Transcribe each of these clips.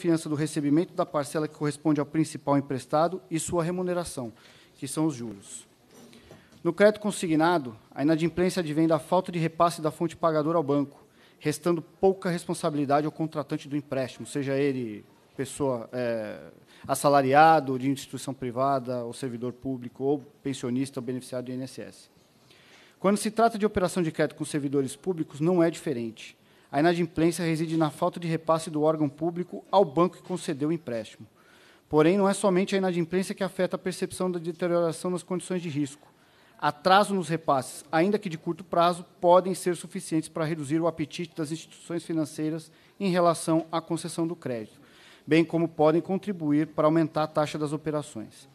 confiança do recebimento da parcela que corresponde ao principal emprestado e sua remuneração, que são os juros. No crédito consignado, a inadimplência advém da falta de repasse da fonte pagadora ao banco, restando pouca responsabilidade ao contratante do empréstimo, seja ele pessoa é, assalariado de instituição privada, ou servidor público, ou pensionista ou beneficiário do INSS. Quando se trata de operação de crédito com servidores públicos, não é diferente. A inadimplência reside na falta de repasse do órgão público ao banco que concedeu o empréstimo. Porém, não é somente a inadimplência que afeta a percepção da deterioração nas condições de risco. Atraso nos repasses, ainda que de curto prazo, podem ser suficientes para reduzir o apetite das instituições financeiras em relação à concessão do crédito, bem como podem contribuir para aumentar a taxa das operações.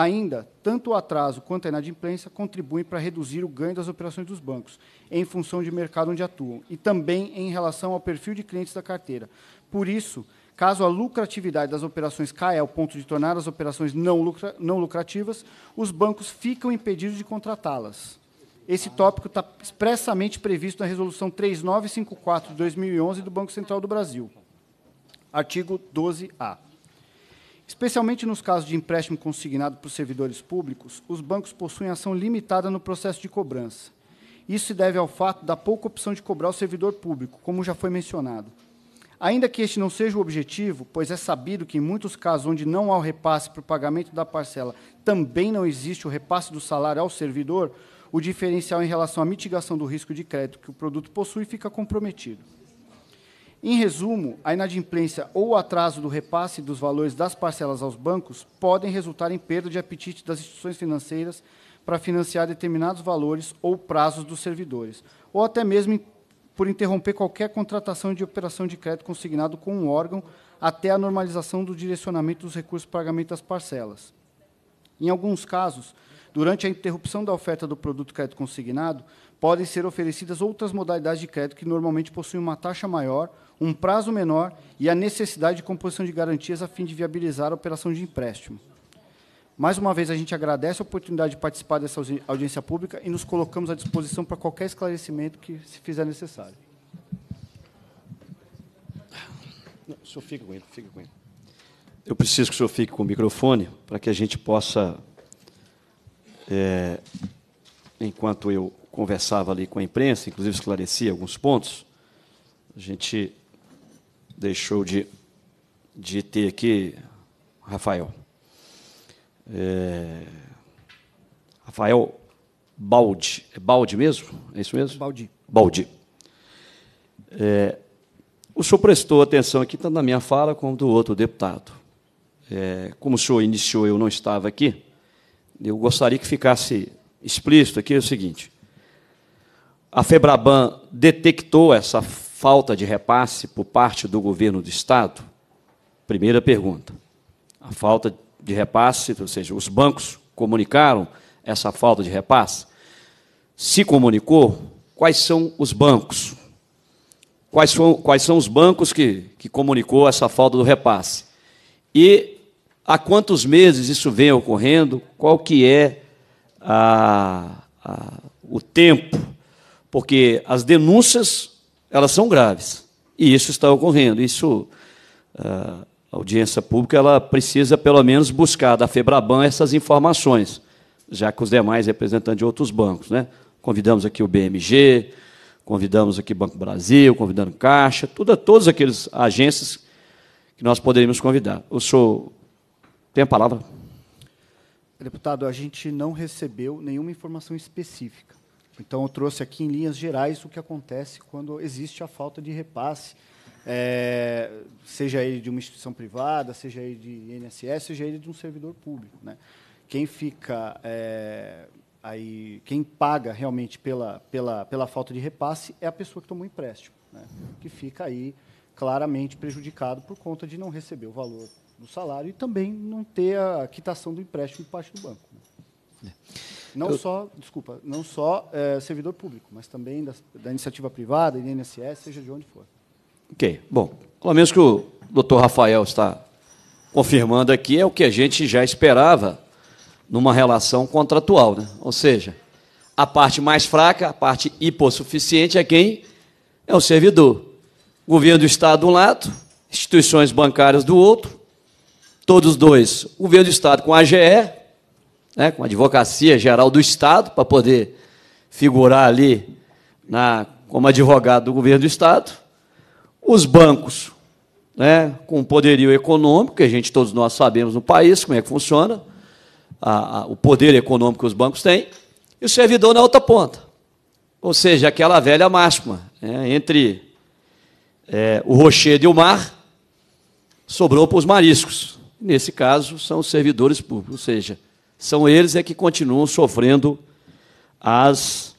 Ainda, tanto o atraso quanto a inadimplência contribuem para reduzir o ganho das operações dos bancos, em função do mercado onde atuam, e também em relação ao perfil de clientes da carteira. Por isso, caso a lucratividade das operações caia ao ponto de tornar as operações não, lucra não lucrativas, os bancos ficam impedidos de contratá-las. Esse tópico está expressamente previsto na Resolução 3954 de 2011 do Banco Central do Brasil. Artigo 12A. Especialmente nos casos de empréstimo consignado para os servidores públicos, os bancos possuem ação limitada no processo de cobrança. Isso se deve ao fato da pouca opção de cobrar o servidor público, como já foi mencionado. Ainda que este não seja o objetivo, pois é sabido que em muitos casos onde não há o repasse para o pagamento da parcela, também não existe o repasse do salário ao servidor, o diferencial em relação à mitigação do risco de crédito que o produto possui fica comprometido. Em resumo, a inadimplência ou o atraso do repasse dos valores das parcelas aos bancos podem resultar em perda de apetite das instituições financeiras para financiar determinados valores ou prazos dos servidores, ou até mesmo por interromper qualquer contratação de operação de crédito consignado com um órgão até a normalização do direcionamento dos recursos para pagamento das parcelas. Em alguns casos, durante a interrupção da oferta do produto crédito consignado, podem ser oferecidas outras modalidades de crédito que normalmente possuem uma taxa maior um prazo menor e a necessidade de composição de garantias a fim de viabilizar a operação de empréstimo. Mais uma vez, a gente agradece a oportunidade de participar dessa audiência pública e nos colocamos à disposição para qualquer esclarecimento que se fizer necessário. Não, o senhor fica com ele, fica com ele. Eu preciso que o senhor fique com o microfone para que a gente possa, é, enquanto eu conversava ali com a imprensa, inclusive esclarecia alguns pontos, a gente deixou de, de ter aqui, Rafael. É, Rafael Baldi. É Baldi mesmo? É isso mesmo? Baldi. Baldi. É, o senhor prestou atenção aqui, tanto na minha fala como do outro deputado. É, como o senhor iniciou, eu não estava aqui, eu gostaria que ficasse explícito aqui o seguinte. A Febraban detectou essa falta de repasse por parte do governo do Estado? Primeira pergunta. A falta de repasse, ou seja, os bancos comunicaram essa falta de repasse? Se comunicou, quais são os bancos? Quais, são, quais são os bancos que, que comunicou essa falta do repasse? E Há quantos meses isso vem ocorrendo? Qual que é a, a, o tempo? Porque as denúncias elas são graves. E isso está ocorrendo. Isso, ah, a audiência pública, ela precisa, pelo menos, buscar da FEBRABAN essas informações, já que os demais representantes de outros bancos. Né? Convidamos aqui o BMG, convidamos aqui o Banco Brasil, convidando Caixa, tudo, todas aquelas agências que nós poderíamos convidar. O senhor tem a palavra. Deputado, a gente não recebeu nenhuma informação específica. Então, eu trouxe aqui em linhas gerais o que acontece quando existe a falta de repasse, é, seja ele de uma instituição privada, seja ele de INSS, seja ele de um servidor público. Né? Quem fica é, aí, quem paga realmente pela, pela, pela falta de repasse é a pessoa que tomou empréstimo, né? que fica aí claramente prejudicado por conta de não receber o valor do salário e também não ter a quitação do empréstimo por parte do banco. Né? É. Não eu... só, desculpa, não só é, servidor público, mas também da, da iniciativa privada, INSS, seja de onde for. Ok. Bom, pelo menos que o doutor Rafael está confirmando aqui, é o que a gente já esperava numa relação contratual. Né? Ou seja, a parte mais fraca, a parte hipossuficiente, é quem? É o servidor. Governo do Estado de um lado, instituições bancárias do outro, todos dois. Governo do Estado com a AGE, né, com a Advocacia Geral do Estado, para poder figurar ali na, como advogado do governo do Estado. Os bancos, né, com poderio econômico, que a gente todos nós sabemos no país como é que funciona, a, a, o poder econômico que os bancos têm, e o servidor na outra ponta. Ou seja, aquela velha máxima, né, entre é, o rochedo e o mar, sobrou para os mariscos. Nesse caso, são os servidores públicos, ou seja, são eles é que continuam sofrendo as,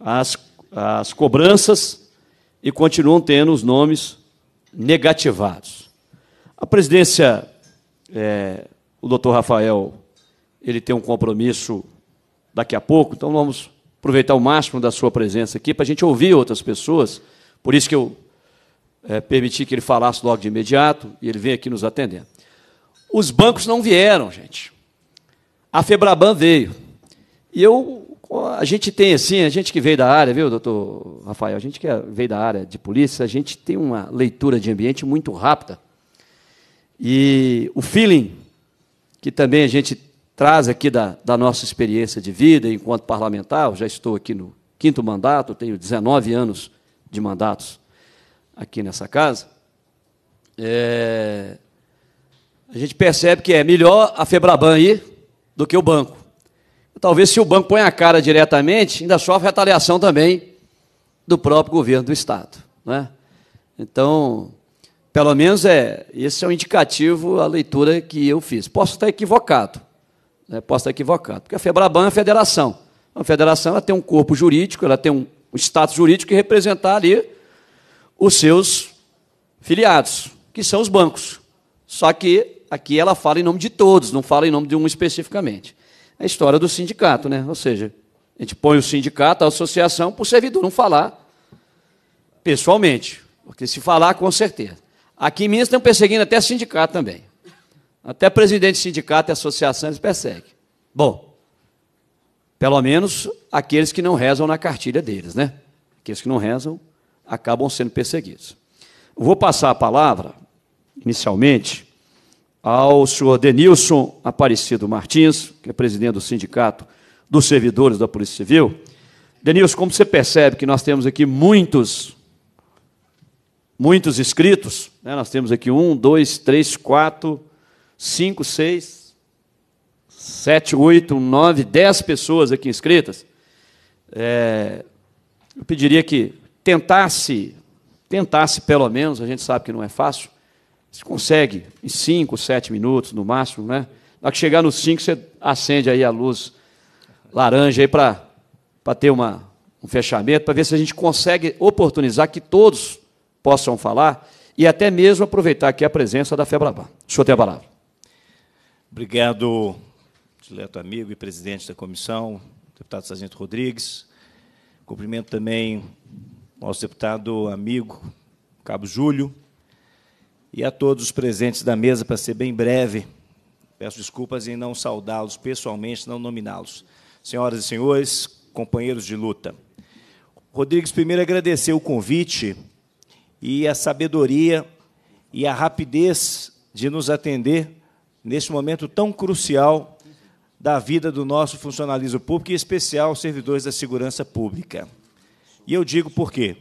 as, as cobranças e continuam tendo os nomes negativados. A presidência, é, o doutor Rafael, ele tem um compromisso daqui a pouco, então vamos aproveitar o máximo da sua presença aqui para a gente ouvir outras pessoas, por isso que eu é, permiti que ele falasse logo de imediato e ele vem aqui nos atendendo. Os bancos não vieram, gente a Febraban veio. E eu, a gente tem assim, a gente que veio da área, viu, doutor Rafael, a gente que é, veio da área de polícia, a gente tem uma leitura de ambiente muito rápida. E o feeling que também a gente traz aqui da, da nossa experiência de vida enquanto parlamentar, eu já estou aqui no quinto mandato, tenho 19 anos de mandatos aqui nessa casa, é, a gente percebe que é melhor a Febraban ir do que o banco. Talvez se o banco põe a cara diretamente, ainda sofre retaliação também do próprio governo do Estado. Né? Então, pelo menos é esse é um indicativo a leitura que eu fiz. Posso estar equivocado, né? posso estar equivocado, porque a Febraban é a federação. A federação ela tem um corpo jurídico, ela tem um status jurídico que representar ali os seus filiados, que são os bancos. Só que aqui ela fala em nome de todos, não fala em nome de um especificamente. É a história do sindicato, né? Ou seja, a gente põe o sindicato, a associação, para o servidor não falar pessoalmente, porque se falar, com certeza. Aqui em Minas estão perseguindo até sindicato também. Até presidente de sindicato e associação eles perseguem. Bom, pelo menos aqueles que não rezam na cartilha deles, né? Aqueles que não rezam acabam sendo perseguidos. vou passar a palavra, inicialmente, ao senhor Denilson Aparecido Martins, que é presidente do Sindicato dos Servidores da Polícia Civil. Denilson, como você percebe que nós temos aqui muitos, muitos inscritos, né? nós temos aqui um, dois, três, quatro, cinco, seis, sete, oito, nove, dez pessoas aqui inscritas. É, eu pediria que tentasse, tentasse pelo menos, a gente sabe que não é fácil, você consegue em 5, 7 minutos no máximo, né? Na hora que chegar nos 5, você acende aí a luz laranja aí para ter uma, um fechamento, para ver se a gente consegue oportunizar que todos possam falar e até mesmo aproveitar aqui a presença da Febraban. O senhor tem a palavra. Obrigado, dileto amigo e presidente da comissão, deputado Sargento Rodrigues. Cumprimento também nosso deputado amigo, Cabo Júlio, e a todos os presentes da mesa, para ser bem breve, peço desculpas em não saudá-los pessoalmente, não nominá-los. Senhoras e senhores, companheiros de luta. Rodrigues primeiro agradeceu o convite e a sabedoria e a rapidez de nos atender neste momento tão crucial da vida do nosso funcionalismo público e em especial servidores da segurança pública. E eu digo por quê?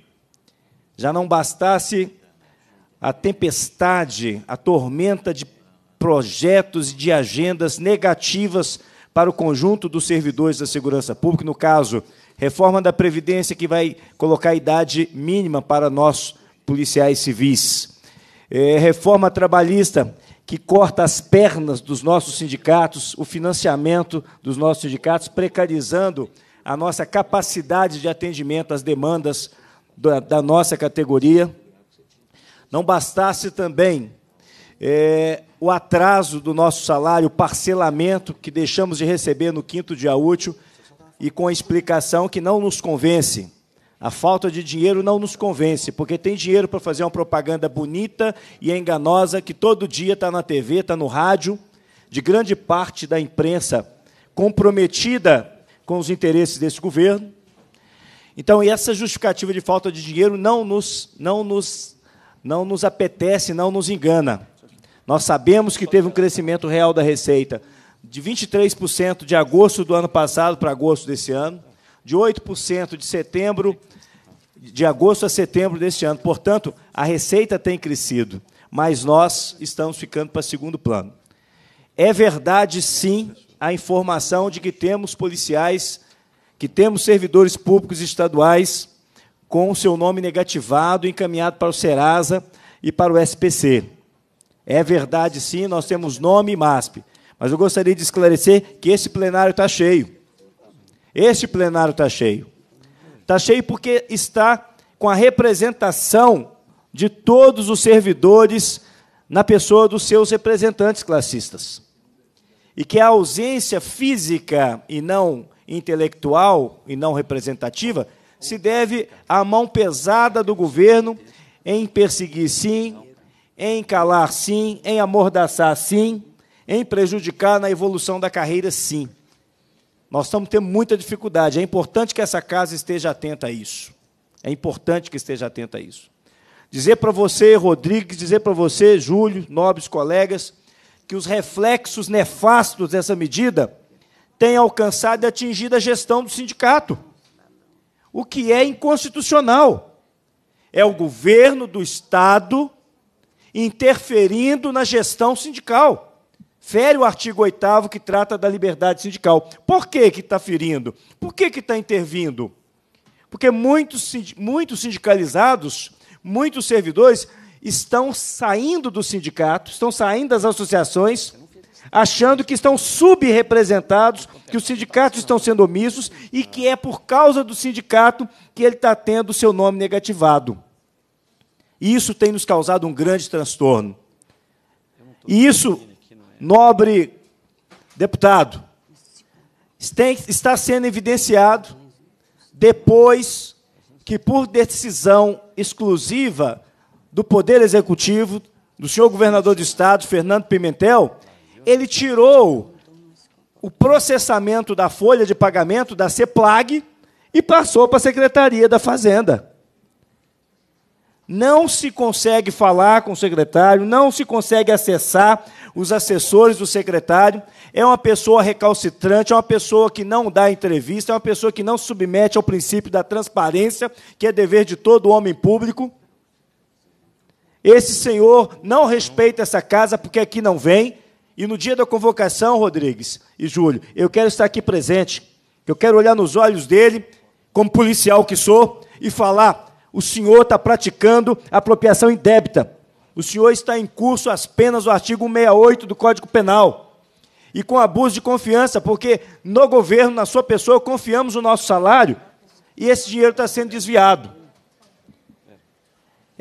Já não bastasse a tempestade, a tormenta de projetos e de agendas negativas para o conjunto dos servidores da segurança pública, no caso, reforma da Previdência, que vai colocar a idade mínima para nós, policiais civis. É, reforma trabalhista, que corta as pernas dos nossos sindicatos, o financiamento dos nossos sindicatos, precarizando a nossa capacidade de atendimento às demandas da, da nossa categoria. Não bastasse também é, o atraso do nosso salário, o parcelamento que deixamos de receber no quinto dia útil e com a explicação que não nos convence. A falta de dinheiro não nos convence, porque tem dinheiro para fazer uma propaganda bonita e enganosa que todo dia está na TV, está no rádio, de grande parte da imprensa comprometida com os interesses desse governo. Então, essa justificativa de falta de dinheiro não nos, não nos não nos apetece, não nos engana. Nós sabemos que teve um crescimento real da receita de 23% de agosto do ano passado para agosto desse ano, de 8% de setembro de agosto a setembro deste ano. Portanto, a receita tem crescido, mas nós estamos ficando para segundo plano. É verdade sim a informação de que temos policiais, que temos servidores públicos estaduais com o seu nome negativado encaminhado para o Serasa e para o SPC. É verdade, sim, nós temos nome e MASP. Mas eu gostaria de esclarecer que esse plenário está cheio. Este plenário está cheio. Está cheio porque está com a representação de todos os servidores na pessoa dos seus representantes classistas. E que é a ausência física e não intelectual e não representativa se deve à mão pesada do governo em perseguir sim, em calar sim, em amordaçar sim, em prejudicar na evolução da carreira sim. Nós estamos tendo muita dificuldade. É importante que essa casa esteja atenta a isso. É importante que esteja atenta a isso. Dizer para você, Rodrigues, dizer para você, Júlio, nobres colegas, que os reflexos nefastos dessa medida têm alcançado e atingido a gestão do sindicato o que é inconstitucional. É o governo do Estado interferindo na gestão sindical. Fere o artigo 8 que trata da liberdade sindical. Por que está ferindo? Por que está intervindo? Porque muitos, muitos sindicalizados, muitos servidores estão saindo do sindicato, estão saindo das associações achando que estão subrepresentados, que os sindicatos estão sendo omissos e que é por causa do sindicato que ele está tendo o seu nome negativado. E isso tem nos causado um grande transtorno. E isso, nobre deputado, está sendo evidenciado depois que, por decisão exclusiva do Poder Executivo, do senhor governador do Estado, Fernando Pimentel, ele tirou o processamento da folha de pagamento da CEPLAG e passou para a Secretaria da Fazenda. Não se consegue falar com o secretário, não se consegue acessar os assessores do secretário. É uma pessoa recalcitrante, é uma pessoa que não dá entrevista, é uma pessoa que não se submete ao princípio da transparência, que é dever de todo homem público. Esse senhor não respeita essa casa porque aqui não vem, e no dia da convocação, Rodrigues e Júlio, eu quero estar aqui presente. Eu quero olhar nos olhos dele, como policial que sou, e falar: o senhor está praticando apropriação indébita. O senhor está em curso as penas do artigo 168 do Código Penal. E com abuso de confiança, porque no governo, na sua pessoa, confiamos o nosso salário e esse dinheiro está sendo desviado.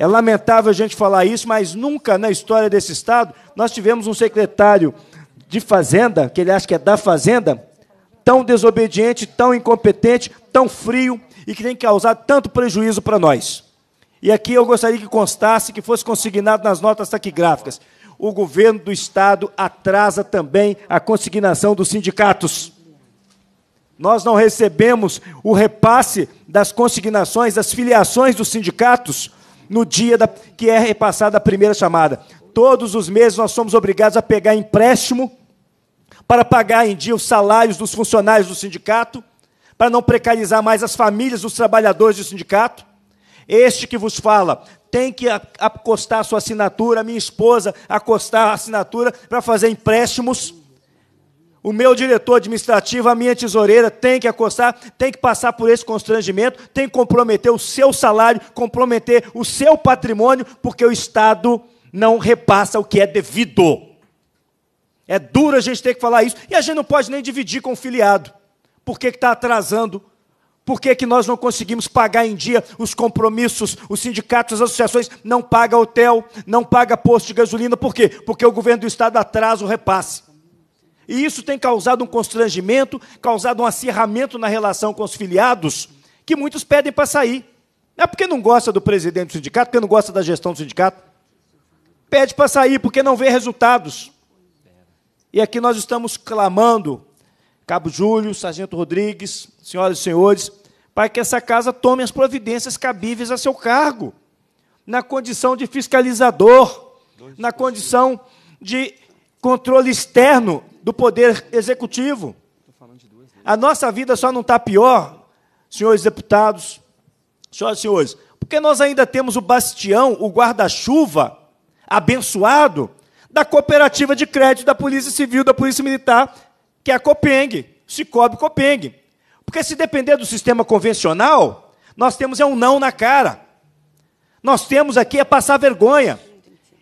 É lamentável a gente falar isso, mas nunca na história desse Estado nós tivemos um secretário de Fazenda, que ele acha que é da Fazenda, tão desobediente, tão incompetente, tão frio e que tem causado tanto prejuízo para nós. E aqui eu gostaria que constasse, que fosse consignado nas notas taquigráficas. O governo do Estado atrasa também a consignação dos sindicatos. Nós não recebemos o repasse das consignações, das filiações dos sindicatos no dia da, que é repassada a primeira chamada. Todos os meses nós somos obrigados a pegar empréstimo para pagar em dia os salários dos funcionários do sindicato, para não precarizar mais as famílias dos trabalhadores do sindicato. Este que vos fala tem que acostar sua assinatura, minha esposa acostar a assinatura para fazer empréstimos o meu diretor administrativo, a minha tesoureira tem que acostar, tem que passar por esse constrangimento, tem que comprometer o seu salário, comprometer o seu patrimônio, porque o Estado não repassa o que é devido. É duro a gente ter que falar isso, e a gente não pode nem dividir com o filiado. Por que está atrasando? Por que, que nós não conseguimos pagar em dia os compromissos? Os sindicatos, as associações não pagam hotel, não pagam posto de gasolina. Por quê? Porque o governo do Estado atrasa o repasse. E isso tem causado um constrangimento, causado um acirramento na relação com os filiados, que muitos pedem para sair. Não é porque não gosta do presidente do sindicato, porque não gosta da gestão do sindicato. Pede para sair porque não vê resultados. E aqui nós estamos clamando, Cabo Júlio, Sargento Rodrigues, senhoras e senhores, para que essa casa tome as providências cabíveis a seu cargo, na condição de fiscalizador, na condição de controle externo do poder executivo. A nossa vida só não está pior, senhores deputados, senhoras e senhores, porque nós ainda temos o bastião, o guarda-chuva abençoado da cooperativa de crédito da Polícia Civil, da Polícia Militar, que é a Copeng, Cicobi Copeng. Porque se depender do sistema convencional, nós temos é um não na cara. Nós temos aqui é passar vergonha.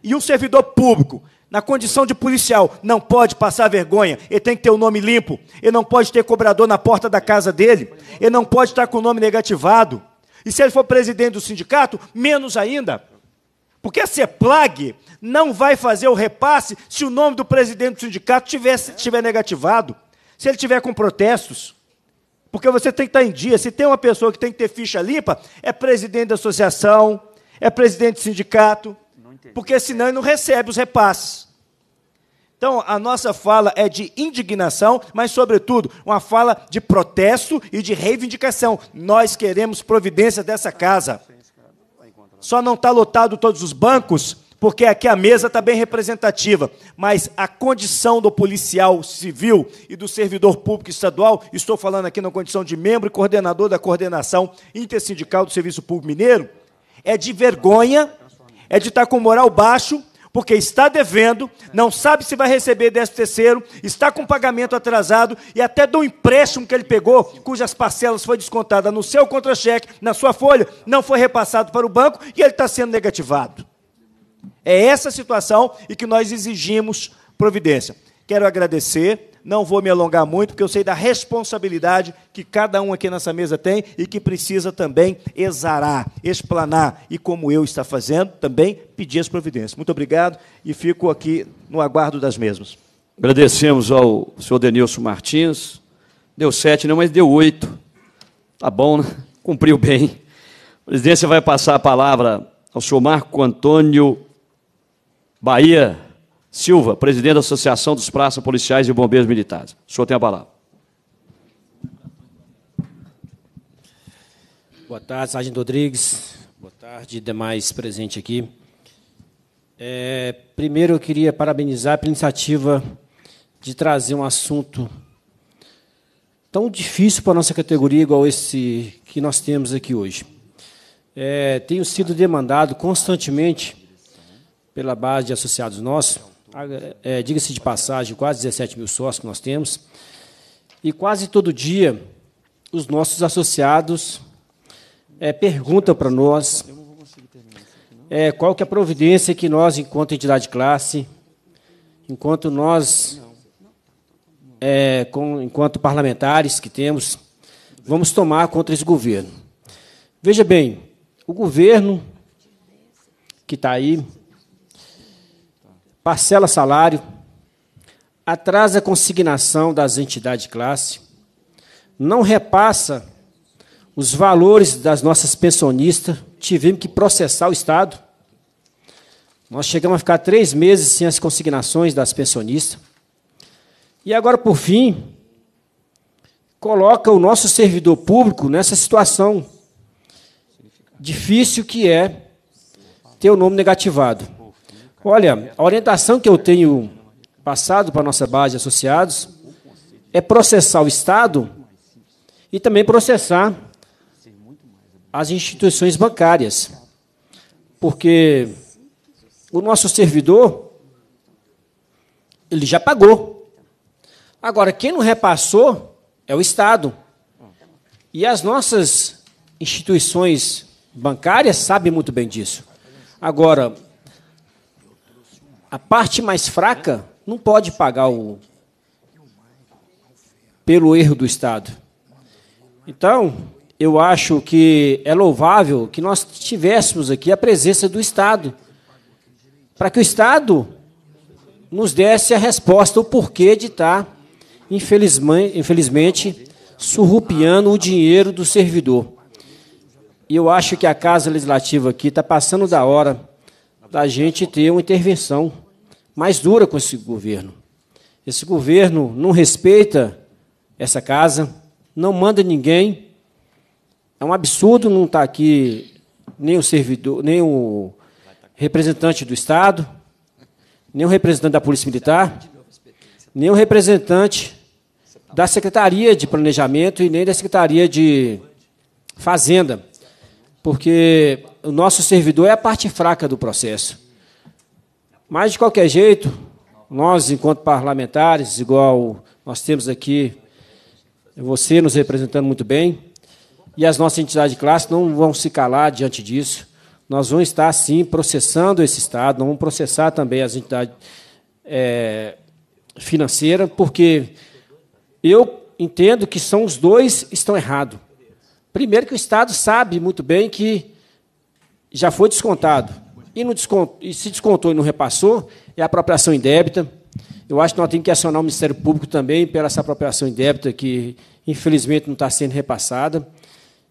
E um servidor público na condição de policial, não pode passar vergonha, ele tem que ter o nome limpo, ele não pode ter cobrador na porta da casa dele, ele não pode estar com o nome negativado. E se ele for presidente do sindicato, menos ainda. Porque a CEPLAG não vai fazer o repasse se o nome do presidente do sindicato tiver, tiver negativado, se ele tiver com protestos. Porque você tem que estar em dia. Se tem uma pessoa que tem que ter ficha limpa, é presidente da associação, é presidente do sindicato, porque senão ele não recebe os repasses. Então, a nossa fala é de indignação, mas, sobretudo, uma fala de protesto e de reivindicação. Nós queremos providência dessa casa. Só não está lotado todos os bancos, porque aqui a mesa está bem representativa, mas a condição do policial civil e do servidor público estadual, estou falando aqui na condição de membro e coordenador da coordenação intersindical do Serviço Público Mineiro, é de vergonha é de estar com moral baixo, porque está devendo, não sabe se vai receber décimo terceiro, está com pagamento atrasado e até do empréstimo que ele pegou, cujas parcelas foi descontada no seu contra-cheque, na sua folha, não foi repassado para o banco e ele está sendo negativado. É essa situação e que nós exigimos providência. Quero agradecer, não vou me alongar muito, porque eu sei da responsabilidade que cada um aqui nessa mesa tem e que precisa também exarar, explanar, e como eu está fazendo, também pedir as providências. Muito obrigado e fico aqui no aguardo das mesmas. Agradecemos ao senhor Denilson Martins. Deu sete, não, né? mas deu oito. Tá bom, né? Cumpriu bem. A presidência vai passar a palavra ao senhor Marco Antônio Bahia. Silva, presidente da Associação dos Praças Policiais e Bombeiros Militares. O senhor tem a palavra. Boa tarde, Sargento Rodrigues. Boa tarde, demais presentes aqui. É, primeiro, eu queria parabenizar pela iniciativa de trazer um assunto tão difícil para a nossa categoria igual esse que nós temos aqui hoje. É, tenho sido demandado constantemente pela base de associados nossos é, diga-se de passagem, quase 17 mil sócios que nós temos. E quase todo dia os nossos associados é, perguntam para nós é, qual que é a providência que nós, enquanto entidade classe, enquanto nós, é, com, enquanto parlamentares que temos, vamos tomar contra esse governo. Veja bem, o governo que está aí, parcela salário, atrasa a consignação das entidades de classe, não repassa os valores das nossas pensionistas, tivemos que processar o Estado. Nós chegamos a ficar três meses sem as consignações das pensionistas. E agora, por fim, coloca o nosso servidor público nessa situação difícil que é ter o nome negativado. Olha, a orientação que eu tenho passado para a nossa base de associados é processar o Estado e também processar as instituições bancárias. Porque o nosso servidor, ele já pagou. Agora, quem não repassou é o Estado. E as nossas instituições bancárias sabem muito bem disso. Agora, a parte mais fraca não pode pagar o pelo erro do Estado. Então, eu acho que é louvável que nós tivéssemos aqui a presença do Estado, para que o Estado nos desse a resposta, o porquê de estar, infelizmente, infelizmente surrupiando o dinheiro do servidor. E eu acho que a Casa Legislativa aqui está passando da hora da gente ter uma intervenção mais dura com esse governo. Esse governo não respeita essa casa, não manda ninguém. É um absurdo não estar tá aqui nem o servidor, nem o representante do Estado, nem o representante da Polícia Militar, nem o representante da Secretaria de Planejamento e nem da Secretaria de Fazenda, porque o nosso servidor é a parte fraca do processo. Mas, de qualquer jeito, nós, enquanto parlamentares, igual nós temos aqui você nos representando muito bem, e as nossas entidades de classe não vão se calar diante disso. Nós vamos estar, sim, processando esse Estado, vamos processar também as entidades é, financeiras, porque eu entendo que são os dois estão errados. Primeiro que o Estado sabe muito bem que já foi descontado e, não e se descontou e não repassou, é apropriação indébita. Eu acho que nós temos que acionar o Ministério Público também pela essa apropriação indébita que, infelizmente, não está sendo repassada.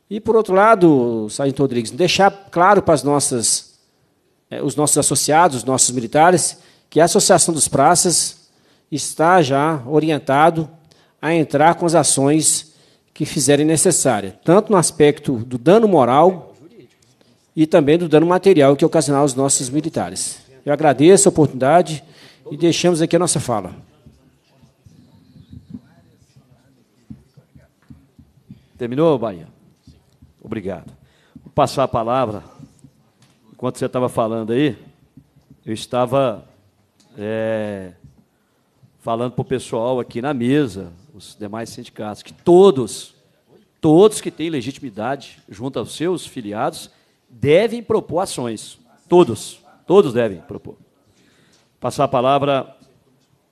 E, por outro lado, Sargento Rodrigues, deixar claro para nossas, eh, os nossos associados, os nossos militares, que a Associação dos Praças está já orientado a entrar com as ações que fizerem necessária, tanto no aspecto do dano moral, e também do dano material que ocasionar aos nossos militares. Eu agradeço a oportunidade e deixamos aqui a nossa fala. Terminou, Bahia? Obrigado. Vou passar a palavra. Enquanto você estava falando aí, eu estava é, falando para o pessoal aqui na mesa, os demais sindicatos, que todos, todos que têm legitimidade junto aos seus filiados, devem propor ações. Todos, todos devem propor. Passar a palavra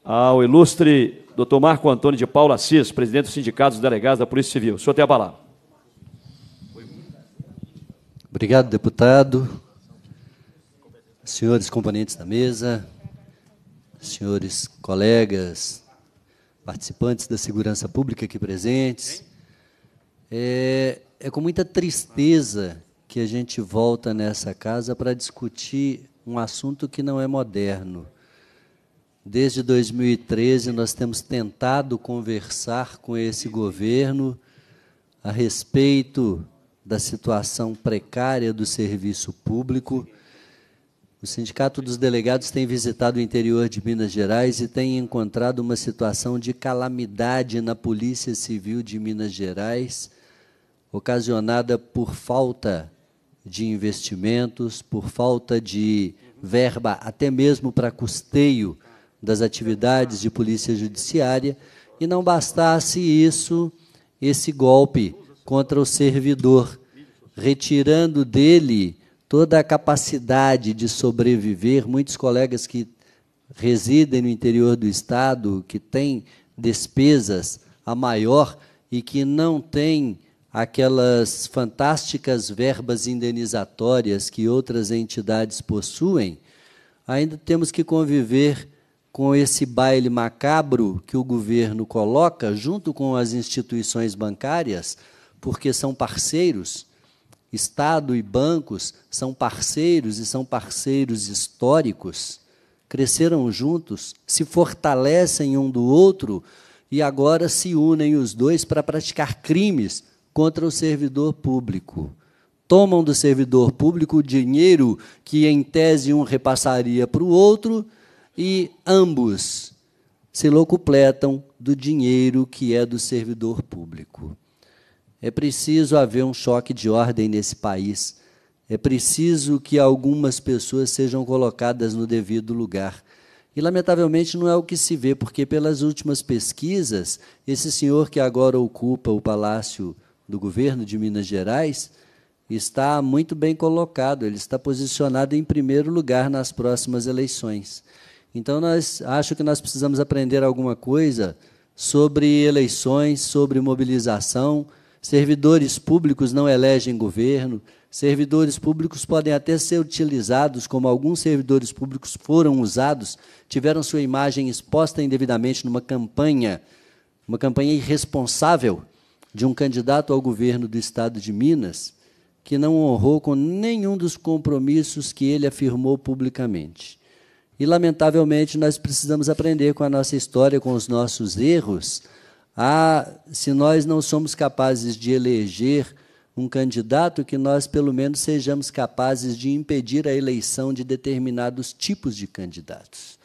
ao ilustre Dr. Marco Antônio de Paula Assis, presidente do Sindicato dos Delegados da Polícia Civil. O senhor tem a palavra. Obrigado, deputado. Senhores componentes da mesa, senhores colegas, participantes da segurança pública aqui presentes, é, é com muita tristeza que a gente volta nessa casa para discutir um assunto que não é moderno. Desde 2013, nós temos tentado conversar com esse governo a respeito da situação precária do serviço público. O Sindicato dos Delegados tem visitado o interior de Minas Gerais e tem encontrado uma situação de calamidade na Polícia Civil de Minas Gerais, ocasionada por falta de investimentos, por falta de verba, até mesmo para custeio das atividades de polícia judiciária, e não bastasse isso, esse golpe contra o servidor, retirando dele toda a capacidade de sobreviver. Muitos colegas que residem no interior do estado, que têm despesas a maior e que não têm aquelas fantásticas verbas indenizatórias que outras entidades possuem, ainda temos que conviver com esse baile macabro que o governo coloca junto com as instituições bancárias, porque são parceiros. Estado e bancos são parceiros e são parceiros históricos. Cresceram juntos, se fortalecem um do outro e agora se unem os dois para praticar crimes contra o servidor público. Tomam do servidor público o dinheiro que, em tese, um repassaria para o outro e ambos se locupletam do dinheiro que é do servidor público. É preciso haver um choque de ordem nesse país. É preciso que algumas pessoas sejam colocadas no devido lugar. E, lamentavelmente, não é o que se vê, porque, pelas últimas pesquisas, esse senhor que agora ocupa o Palácio do governo de Minas Gerais, está muito bem colocado, ele está posicionado em primeiro lugar nas próximas eleições. Então, nós acho que nós precisamos aprender alguma coisa sobre eleições, sobre mobilização. Servidores públicos não elegem governo, servidores públicos podem até ser utilizados, como alguns servidores públicos foram usados, tiveram sua imagem exposta indevidamente numa campanha, uma campanha irresponsável de um candidato ao governo do estado de Minas que não honrou com nenhum dos compromissos que ele afirmou publicamente. E, lamentavelmente, nós precisamos aprender com a nossa história, com os nossos erros, a, se nós não somos capazes de eleger um candidato, que nós, pelo menos, sejamos capazes de impedir a eleição de determinados tipos de candidatos.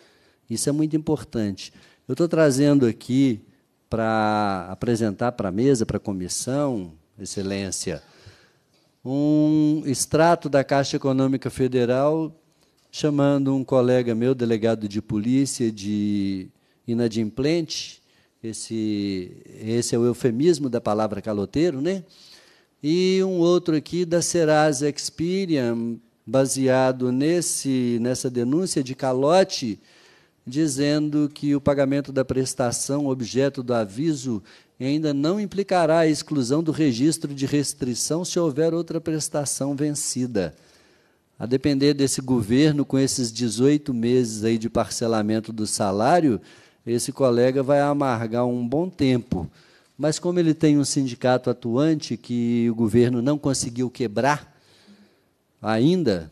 Isso é muito importante. Eu estou trazendo aqui para apresentar para a mesa, para a comissão, Excelência, um extrato da Caixa Econômica Federal chamando um colega meu, delegado de polícia, de inadimplente. Esse, esse é o eufemismo da palavra caloteiro, né? E um outro aqui da Serasa Experian, baseado nesse, nessa denúncia de calote dizendo que o pagamento da prestação objeto do aviso ainda não implicará a exclusão do registro de restrição se houver outra prestação vencida. A depender desse governo, com esses 18 meses aí de parcelamento do salário, esse colega vai amargar um bom tempo. Mas como ele tem um sindicato atuante que o governo não conseguiu quebrar ainda,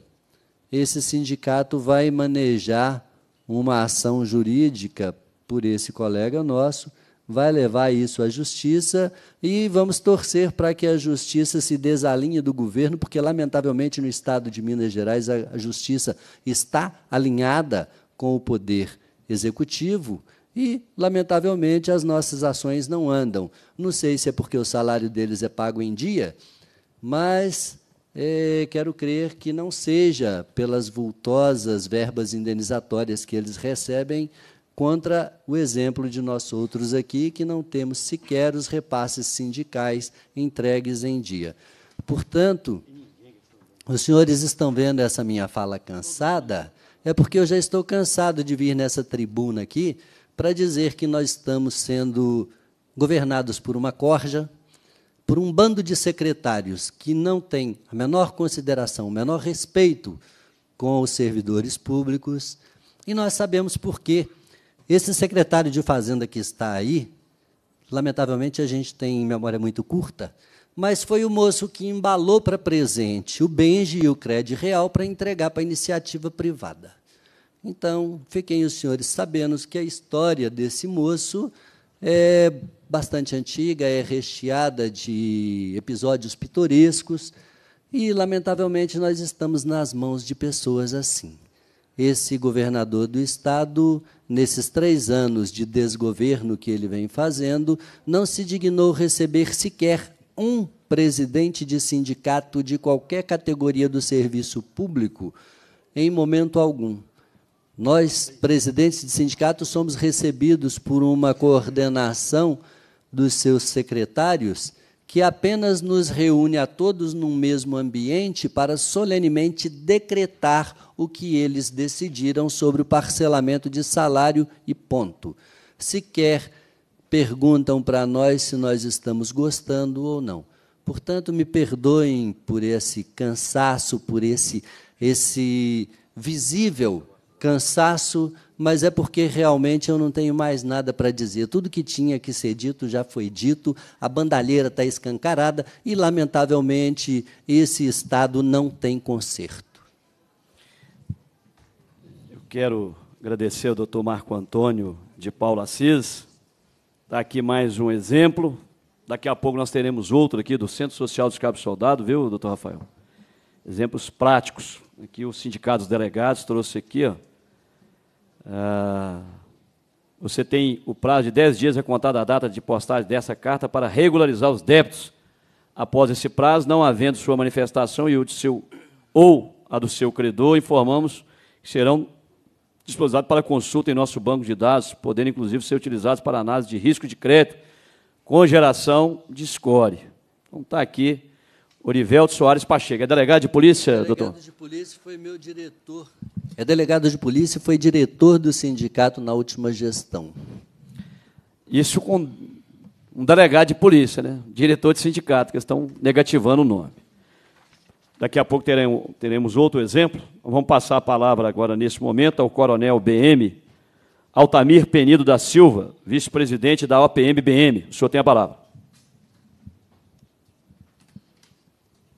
esse sindicato vai manejar uma ação jurídica por esse colega nosso, vai levar isso à justiça e vamos torcer para que a justiça se desalinhe do governo, porque, lamentavelmente, no estado de Minas Gerais, a justiça está alinhada com o poder executivo e, lamentavelmente, as nossas ações não andam. Não sei se é porque o salário deles é pago em dia, mas é, quero crer que não seja pelas vultosas verbas indenizatórias que eles recebem, contra o exemplo de nós outros aqui, que não temos sequer os repasses sindicais entregues em dia. Portanto, os senhores estão vendo essa minha fala cansada? É porque eu já estou cansado de vir nessa tribuna aqui para dizer que nós estamos sendo governados por uma corja, por um bando de secretários que não tem a menor consideração, o menor respeito com os servidores públicos, e nós sabemos por quê. Esse secretário de Fazenda que está aí, lamentavelmente a gente tem memória muito curta, mas foi o moço que embalou para presente o Benji e o Cred Real para entregar para a iniciativa privada. Então, fiquem os senhores sabendo que a história desse moço é bastante antiga, é recheada de episódios pitorescos e, lamentavelmente, nós estamos nas mãos de pessoas assim. Esse governador do Estado, nesses três anos de desgoverno que ele vem fazendo, não se dignou receber sequer um presidente de sindicato de qualquer categoria do serviço público em momento algum. Nós, presidentes de sindicato, somos recebidos por uma coordenação dos seus secretários, que apenas nos reúne a todos num mesmo ambiente para solenemente decretar o que eles decidiram sobre o parcelamento de salário e ponto. Sequer perguntam para nós se nós estamos gostando ou não. Portanto, me perdoem por esse cansaço, por esse esse visível cansaço mas é porque realmente eu não tenho mais nada para dizer. Tudo que tinha que ser dito já foi dito, a bandalheira está escancarada e, lamentavelmente, esse Estado não tem conserto. Eu quero agradecer ao doutor Marco Antônio de Paulo Assis. Está aqui mais um exemplo. Daqui a pouco nós teremos outro aqui do Centro Social dos Cabos Soldado, viu, doutor Rafael? Exemplos práticos. Aqui o Sindicato dos Delegados trouxe aqui, ó ah, você tem o prazo de 10 dias a contar da data de postagem dessa carta para regularizar os débitos. Após esse prazo, não havendo sua manifestação e o de seu ou a do seu credor, informamos que serão disponibilizados para consulta em nosso banco de dados, podendo inclusive ser utilizados para análise de risco de crédito, com geração de score. Então está aqui Orivelto Soares Pacheco. É delegado de polícia, delegado doutor? Delegado de polícia foi meu diretor. É delegado de polícia foi diretor do sindicato na última gestão. Isso com um delegado de polícia, né? Diretor de sindicato, que estão negativando o nome. Daqui a pouco teremos outro exemplo. Vamos passar a palavra agora, nesse momento, ao coronel BM Altamir Penido da Silva, vice-presidente da OPM-BM. O senhor tem a palavra.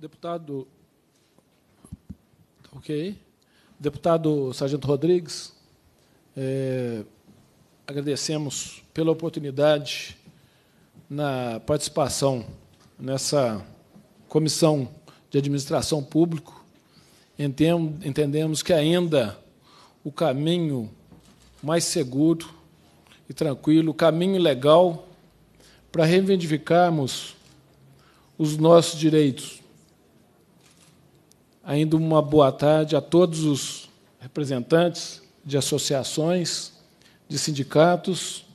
Deputado. Tá ok. Deputado Sargento Rodrigues, é, agradecemos pela oportunidade na participação nessa comissão de administração público. Entendemos que ainda o caminho mais seguro e tranquilo, o caminho legal para reivindicarmos os nossos direitos Ainda uma boa tarde a todos os representantes de associações, de sindicatos,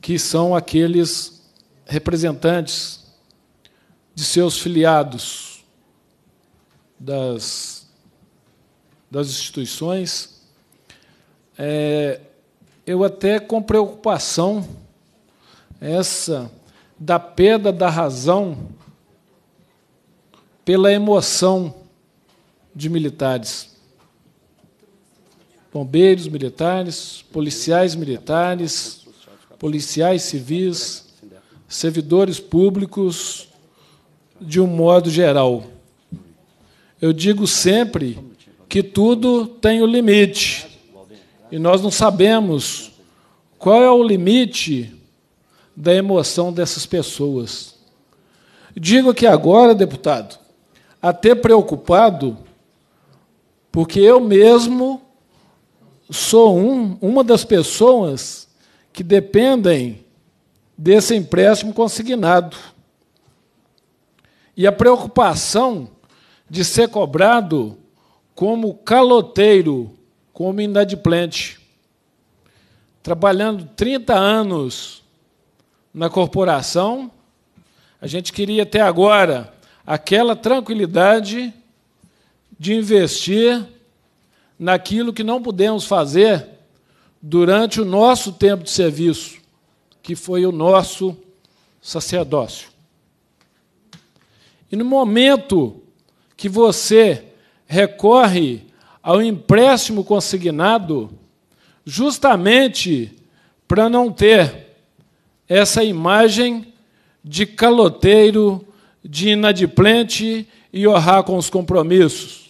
que são aqueles representantes de seus filiados das, das instituições. É, eu até com preocupação essa da perda da razão pela emoção de militares. Bombeiros militares, policiais militares, policiais civis, servidores públicos, de um modo geral. Eu digo sempre que tudo tem o um limite. E nós não sabemos qual é o limite da emoção dessas pessoas. Digo que agora, deputado, até preocupado porque eu mesmo sou um, uma das pessoas que dependem desse empréstimo consignado. E a preocupação de ser cobrado como caloteiro, como inadimplente. Trabalhando 30 anos na corporação, a gente queria até agora aquela tranquilidade de investir naquilo que não pudemos fazer durante o nosso tempo de serviço, que foi o nosso sacerdócio. E no momento que você recorre ao empréstimo consignado, justamente para não ter essa imagem de caloteiro, de inadimplente e honrar com os compromissos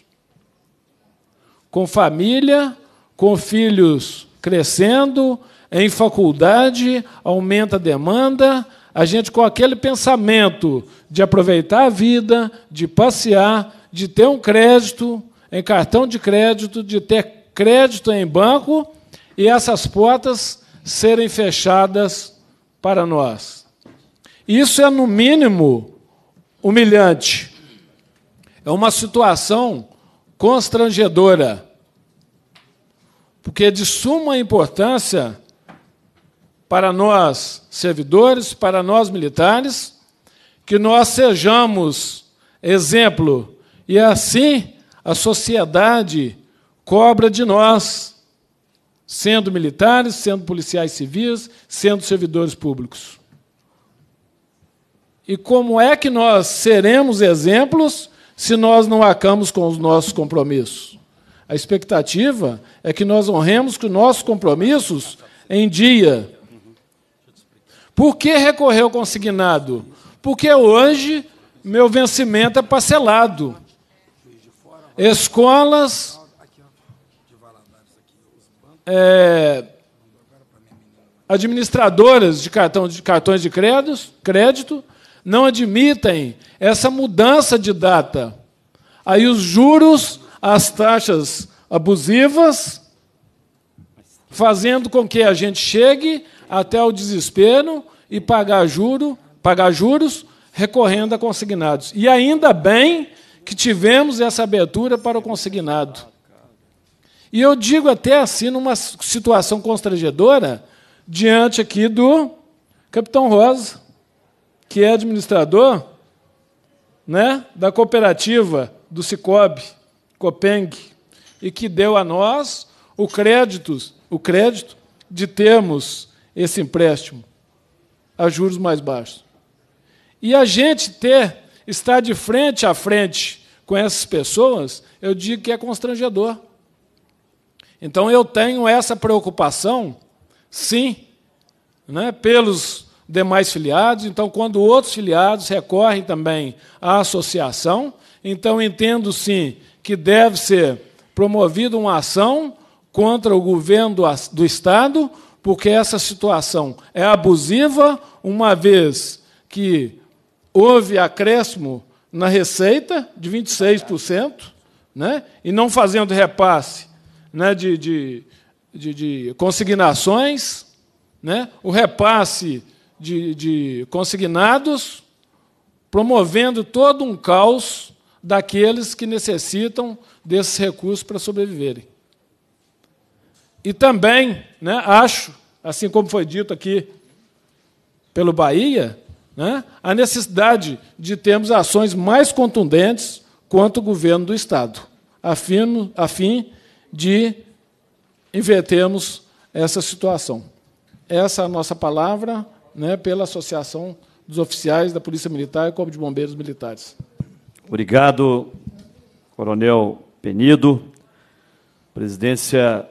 com família, com filhos crescendo, em faculdade, aumenta a demanda, a gente com aquele pensamento de aproveitar a vida, de passear, de ter um crédito em cartão de crédito, de ter crédito em banco e essas portas serem fechadas para nós. Isso é, no mínimo, humilhante. É uma situação constrangedora, porque é de suma importância para nós servidores, para nós militares, que nós sejamos exemplo e assim a sociedade cobra de nós, sendo militares, sendo policiais civis, sendo servidores públicos. E como é que nós seremos exemplos se nós não acamos com os nossos compromissos? A expectativa é que nós honremos com nossos compromissos em dia. Por que recorrer ao consignado? Porque hoje meu vencimento é parcelado. Escolas. É, administradoras de, cartão, de cartões de créditos, crédito não admitem essa mudança de data. Aí os juros, as taxas abusivas, fazendo com que a gente chegue até o desespero e pagar, juro, pagar juros recorrendo a consignados. E ainda bem que tivemos essa abertura para o consignado. E eu digo até assim, numa situação constrangedora, diante aqui do Capitão Rosa que é administrador né, da cooperativa do Cicobi, Copeng, e que deu a nós o crédito, o crédito de termos esse empréstimo a juros mais baixos. E a gente ter, estar de frente a frente com essas pessoas, eu digo que é constrangedor. Então eu tenho essa preocupação, sim, né, pelos demais filiados. Então, quando outros filiados recorrem também à associação, então entendo sim que deve ser promovida uma ação contra o governo do, Estado, porque essa situação é abusiva, uma vez que houve acréscimo na receita de 26%, né? e não fazendo repasse né, de, de, de, de consignações, né? o repasse de, de consignados, promovendo todo um caos daqueles que necessitam desses recursos para sobreviverem. E também, né, acho, assim como foi dito aqui pelo Bahia, né, a necessidade de termos ações mais contundentes quanto o governo do Estado, a fim, a fim de invertermos essa situação. Essa é a nossa palavra né, pela Associação dos Oficiais da Polícia Militar e Corpo de Bombeiros Militares. Obrigado, Coronel Penido. presidência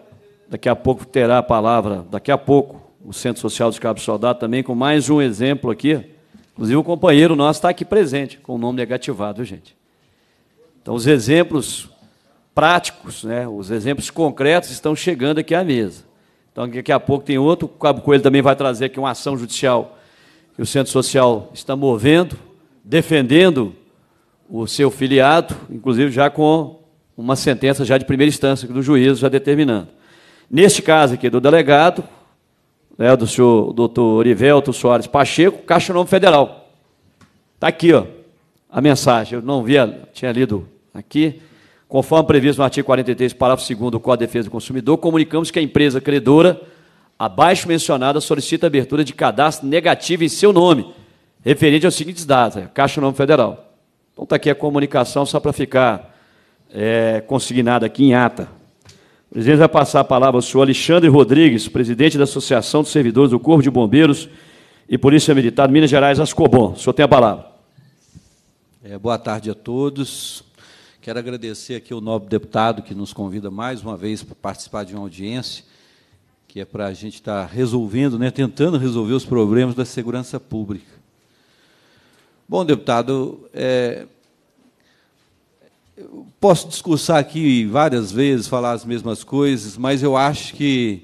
daqui a pouco terá a palavra, daqui a pouco, o Centro Social dos Cabos Soldado também, com mais um exemplo aqui. Inclusive, o companheiro nosso está aqui presente, com o nome negativado, gente. Então, os exemplos práticos, né, os exemplos concretos estão chegando aqui à mesa. Então, daqui a pouco tem outro. O Cabo Coelho também vai trazer aqui uma ação judicial que o Centro Social está movendo, defendendo o seu filiado, inclusive já com uma sentença já de primeira instância do juízo já determinando. Neste caso aqui do delegado, né, do senhor doutor Orivelto Soares Pacheco, Caixa Nome Federal. Está aqui ó, a mensagem. Eu não via, tinha lido aqui. Conforme previsto no artigo 43, parágrafo 2 do Código de Defesa do Consumidor, comunicamos que a empresa credora, abaixo mencionada, solicita abertura de cadastro negativo em seu nome, referente aos seguintes dados, né? Caixa Nome Federal. Então está aqui a comunicação, só para ficar é, consignada aqui em ata. O presidente vai passar a palavra ao senhor Alexandre Rodrigues, presidente da Associação dos Servidores do Corpo de Bombeiros e Polícia Militar de Minas Gerais, Ascobon. O senhor tem a palavra. É, boa tarde a todos. Quero agradecer aqui o nobre deputado que nos convida mais uma vez para participar de uma audiência, que é para a gente estar tá resolvendo, né, tentando resolver os problemas da segurança pública. Bom, deputado, é, eu posso discursar aqui várias vezes, falar as mesmas coisas, mas eu acho que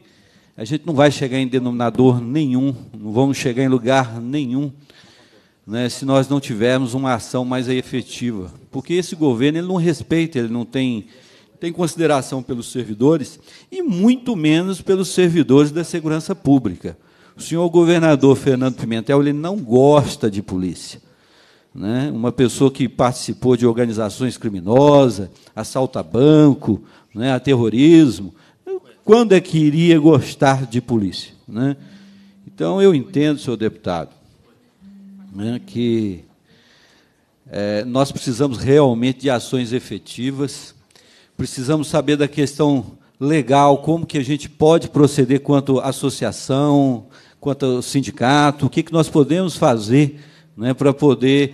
a gente não vai chegar em denominador nenhum, não vamos chegar em lugar nenhum né, se nós não tivermos uma ação mais efetiva. Porque esse governo ele não respeita, ele não tem, tem consideração pelos servidores e muito menos pelos servidores da segurança pública. O senhor governador Fernando Pimentel ele não gosta de polícia. Né? Uma pessoa que participou de organizações criminosas, assalta banco, né, a terrorismo. Quando é que iria gostar de polícia? Né? Então, eu entendo, senhor deputado, né, que é, nós precisamos realmente de ações efetivas, precisamos saber da questão legal, como que a gente pode proceder quanto à associação, quanto ao sindicato, o que, que nós podemos fazer né, para poder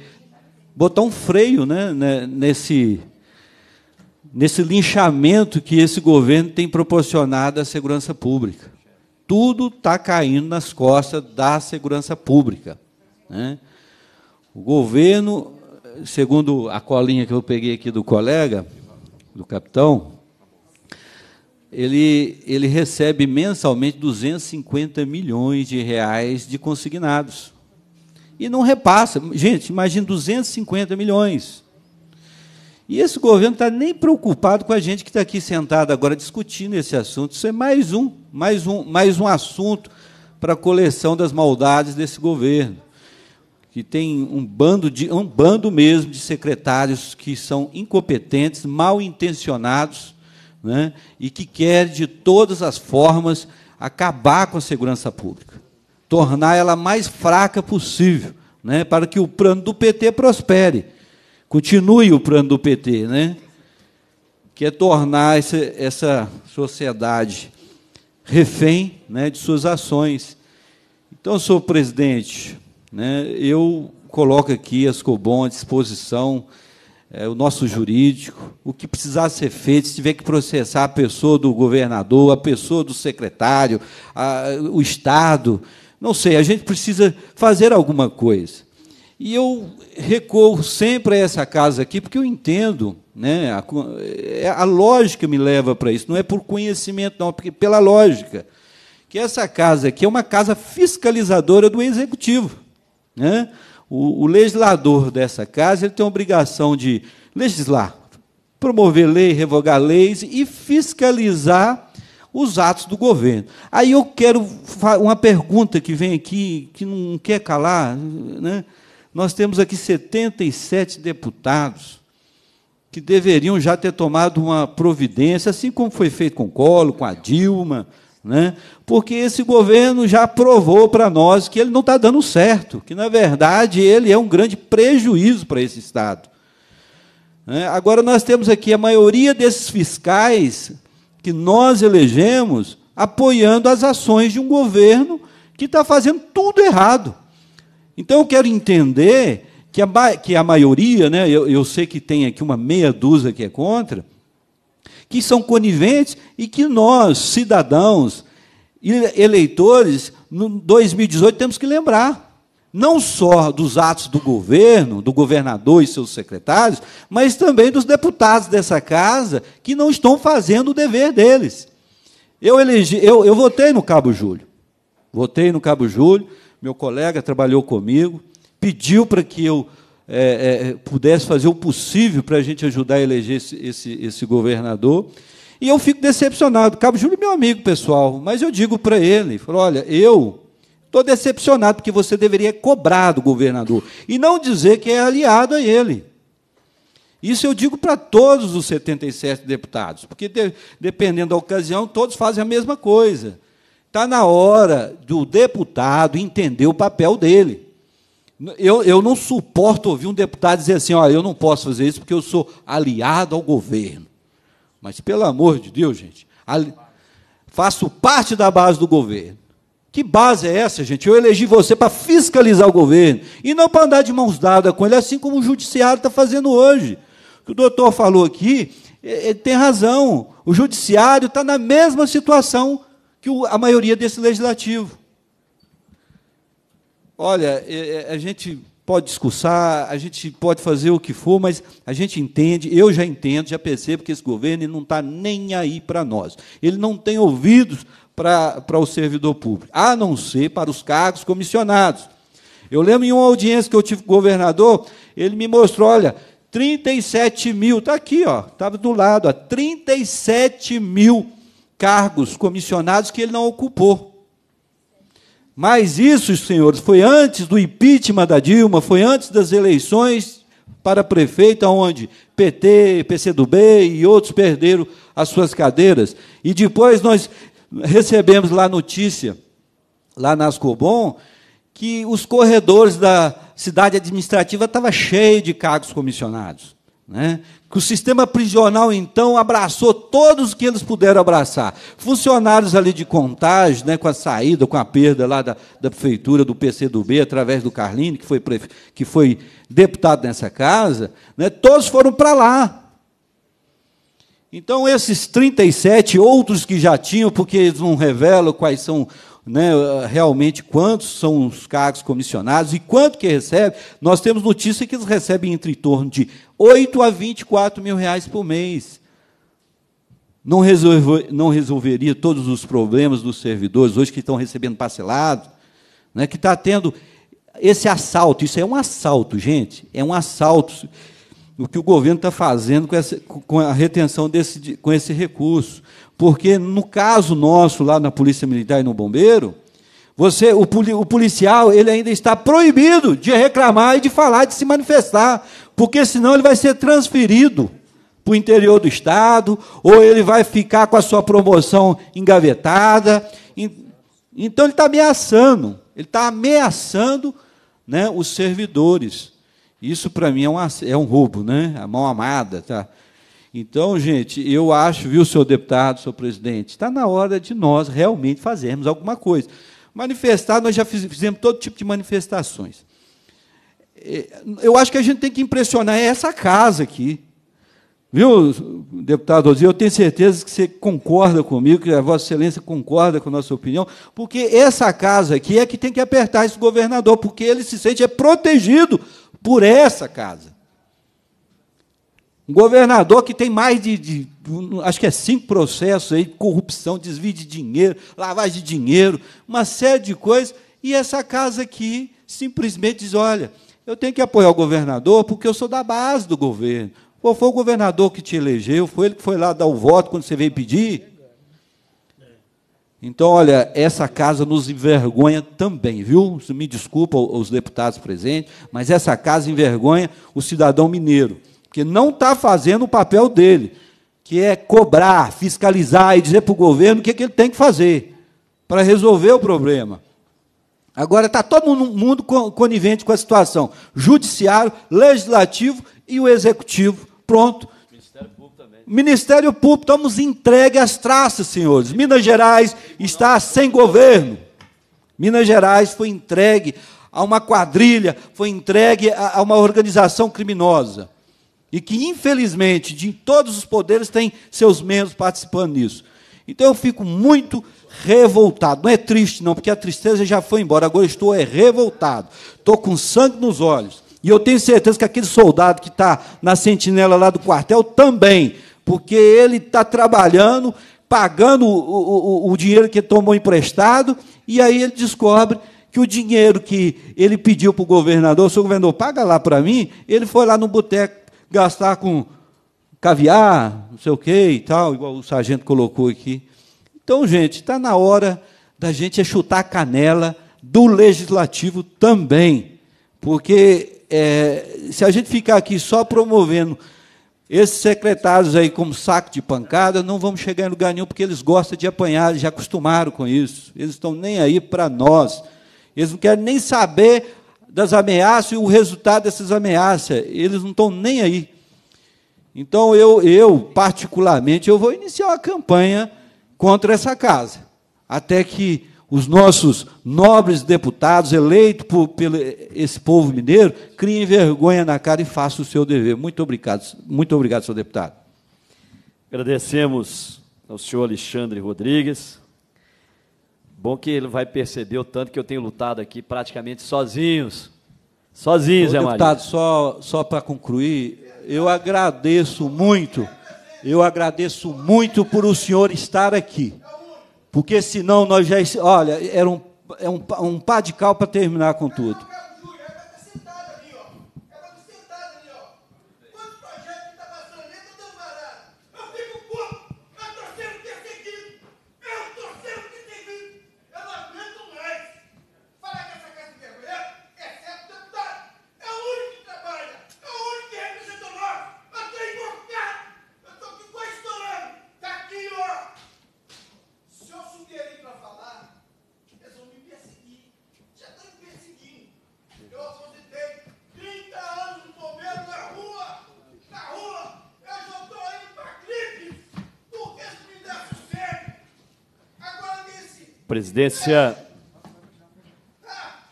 botar um freio né, né nesse, nesse linchamento que esse governo tem proporcionado à segurança pública. Tudo está caindo nas costas da segurança pública. Né? O governo, segundo a colinha que eu peguei aqui do colega, do capitão, ele, ele recebe mensalmente 250 milhões de reais de consignados. E não repassa. Gente, imagine 250 milhões. E esse governo está nem preocupado com a gente que está aqui sentado agora discutindo esse assunto. Isso é mais um, mais um, mais um assunto para a coleção das maldades desse governo que tem um bando, de, um bando mesmo de secretários que são incompetentes, mal intencionados, né, e que quer, de todas as formas, acabar com a segurança pública, tornar ela mais fraca possível, né, para que o plano do PT prospere, continue o plano do PT, né, que é tornar essa, essa sociedade refém né, de suas ações. Então, senhor presidente, né? Eu coloco aqui as Cobom à disposição, é, o nosso jurídico, o que precisar ser feito, se tiver que processar a pessoa do governador, a pessoa do secretário, a, o Estado, não sei, a gente precisa fazer alguma coisa. E eu recorro sempre a essa casa aqui, porque eu entendo, né, a, é, a lógica me leva para isso, não é por conhecimento, não, porque pela lógica. Que essa casa aqui é uma casa fiscalizadora do executivo. Né? O, o legislador dessa casa ele tem a obrigação de legislar, promover lei, revogar leis e fiscalizar os atos do governo. Aí eu quero uma pergunta que vem aqui, que não quer calar. Né? Nós temos aqui 77 deputados que deveriam já ter tomado uma providência, assim como foi feito com o Colo, com a Dilma, né? porque esse governo já provou para nós que ele não está dando certo, que, na verdade, ele é um grande prejuízo para esse Estado. Né? Agora, nós temos aqui a maioria desses fiscais que nós elegemos apoiando as ações de um governo que está fazendo tudo errado. Então, eu quero entender que a, que a maioria, né, eu, eu sei que tem aqui uma meia dúzia que é contra, que são coniventes e que nós, cidadãos e eleitores, no 2018 temos que lembrar não só dos atos do governo, do governador e seus secretários, mas também dos deputados dessa casa que não estão fazendo o dever deles. Eu, elegi, eu, eu votei no Cabo Júlio. Votei no Cabo Júlio, meu colega trabalhou comigo, pediu para que eu é, é, é, pudesse fazer o possível para a gente ajudar a eleger esse, esse, esse governador. E eu fico decepcionado. Cabo Júlio é meu amigo pessoal, mas eu digo para ele: falo, olha, eu estou decepcionado porque você deveria cobrar do governador e não dizer que é aliado a ele. Isso eu digo para todos os 77 deputados, porque de, dependendo da ocasião, todos fazem a mesma coisa. Está na hora do deputado entender o papel dele. Eu, eu não suporto ouvir um deputado dizer assim: olha, eu não posso fazer isso porque eu sou aliado ao governo. Mas, pelo amor de Deus, gente, ali, faço parte da base do governo. Que base é essa, gente? Eu elegi você para fiscalizar o governo e não para andar de mãos dadas com ele, assim como o judiciário está fazendo hoje. O que o doutor falou aqui, ele é, é, tem razão. O judiciário está na mesma situação que a maioria desse legislativo. Olha, é, é, a gente pode discursar, a gente pode fazer o que for, mas a gente entende, eu já entendo, já percebo que esse governo não está nem aí para nós. Ele não tem ouvidos para, para o servidor público, a não ser para os cargos comissionados. Eu lembro em uma audiência que eu tive com o governador, ele me mostrou, olha, 37 mil, está aqui, ó, estava do lado, ó, 37 mil cargos comissionados que ele não ocupou. Mas isso, senhores, foi antes do impeachment da Dilma, foi antes das eleições para prefeito, onde PT, PCdoB e outros perderam as suas cadeiras. E depois nós recebemos lá notícia, lá nas Cobon, que os corredores da cidade administrativa estavam cheios de cargos comissionados. Né? Que o sistema prisional, então, abraçou todos que eles puderam abraçar. Funcionários ali de contagem, né, com a saída, com a perda lá da, da prefeitura, do PCdoB, através do Carlini, que foi, prefe... que foi deputado nessa casa, né, todos foram para lá. Então, esses 37 outros que já tinham, porque eles não revelam quais são né, realmente quantos são os cargos comissionados e quanto que recebe, nós temos notícia que eles recebem entre torno de 8 a 24 mil reais por mês. Não, resolver, não resolveria todos os problemas dos servidores hoje que estão recebendo parcelado, né, que está tendo esse assalto. Isso é um assalto, gente. É um assalto o que o governo está fazendo com, essa, com a retenção desse, com esse recurso. Porque, no caso nosso, lá na Polícia Militar e no Bombeiro, você, o, policial, ele ainda está proibido de reclamar e de falar, de se manifestar, porque senão ele vai ser transferido para o interior do estado, ou ele vai ficar com a sua promoção engavetada. Então ele está ameaçando, ele está ameaçando né, os servidores. Isso para mim é um, é um roubo, né? A mão amada, tá? Então, gente, eu acho, viu, senhor deputado, senhor presidente, está na hora de nós realmente fazermos alguma coisa. Manifestar, nós já fizemos todo tipo de manifestações. É, eu acho que a gente tem que impressionar é essa casa aqui. Viu, deputado Ozir? Eu tenho certeza que você concorda comigo, que a Vossa Excelência concorda com a nossa opinião, porque essa casa aqui é que tem que apertar esse governador, porque ele se sente é protegido por essa casa. Um governador que tem mais de, de acho que é cinco processos aí, corrupção, desvio de dinheiro, lavagem de dinheiro, uma série de coisas, e essa casa aqui simplesmente diz: olha, eu tenho que apoiar o governador porque eu sou da base do governo. Pô, foi o governador que te elegeu, foi ele que foi lá dar o voto quando você veio pedir. Então, olha, essa casa nos envergonha também, viu? Me desculpa os deputados presentes, mas essa casa envergonha o cidadão mineiro, que não está fazendo o papel dele que é cobrar, fiscalizar e dizer para o governo o que, é que ele tem que fazer para resolver o problema. Agora está todo mundo conivente com a situação: judiciário, legislativo e o executivo. Pronto. Ministério Público também. Ministério Público, estamos entregue às traças, senhores. Minas Gerais está sem governo. Minas Gerais foi entregue a uma quadrilha, foi entregue a uma organização criminosa. E que, infelizmente, de todos os poderes tem seus membros participando nisso. Então eu fico muito revoltado. Não é triste, não, porque a tristeza já foi embora. Agora estou é, revoltado. Estou com sangue nos olhos. E eu tenho certeza que aquele soldado que está na sentinela lá do quartel também, porque ele está trabalhando, pagando o, o, o dinheiro que tomou emprestado, e aí ele descobre que o dinheiro que ele pediu para o governador, o senhor governador, paga lá para mim, ele foi lá no boteco gastar com caviar, não sei o quê e tal, igual o sargento colocou aqui. Então, gente, está na hora da gente chutar a canela do legislativo também, porque é, se a gente ficar aqui só promovendo esses secretários aí como saco de pancada, não vamos chegar em lugar nenhum, porque eles gostam de apanhar, eles já acostumaram com isso. Eles estão nem aí para nós. Eles não querem nem saber das ameaças e o resultado dessas ameaças. Eles não estão nem aí. Então, eu, eu, particularmente, eu vou iniciar uma campanha contra essa casa, até que os nossos nobres deputados, eleitos por, esse povo mineiro, criem vergonha na cara e façam o seu dever. Muito obrigado, muito obrigado, senhor deputado. Agradecemos ao senhor Alexandre Rodrigues, Bom que ele vai perceber o tanto que eu tenho lutado aqui praticamente sozinhos. Sozinhos, Ô, Zé Maria. Deputado, só, só para concluir, eu agradeço muito, eu agradeço muito por o senhor estar aqui. Porque senão nós já. Olha, era um, é um, um pá de cal para terminar com tudo. Presidência,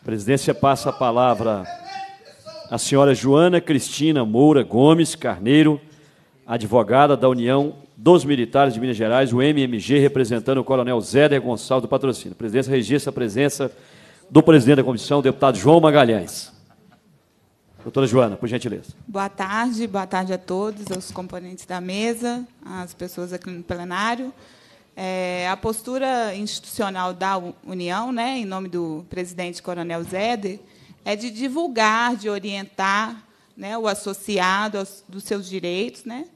presidência passa a palavra à senhora Joana Cristina Moura Gomes Carneiro, advogada da União dos Militares de Minas Gerais, o MMG, representando o coronel Zéder Gonçalves do Patrocínio. presidência registra a presença do presidente da comissão, o deputado João Magalhães. Doutora Joana, por gentileza. Boa tarde, boa tarde a todos, aos componentes da mesa, às pessoas aqui no plenário. É, a postura institucional da União, né, em nome do presidente Coronel Zeder, é de divulgar, de orientar né, o associado aos, dos seus direitos, né,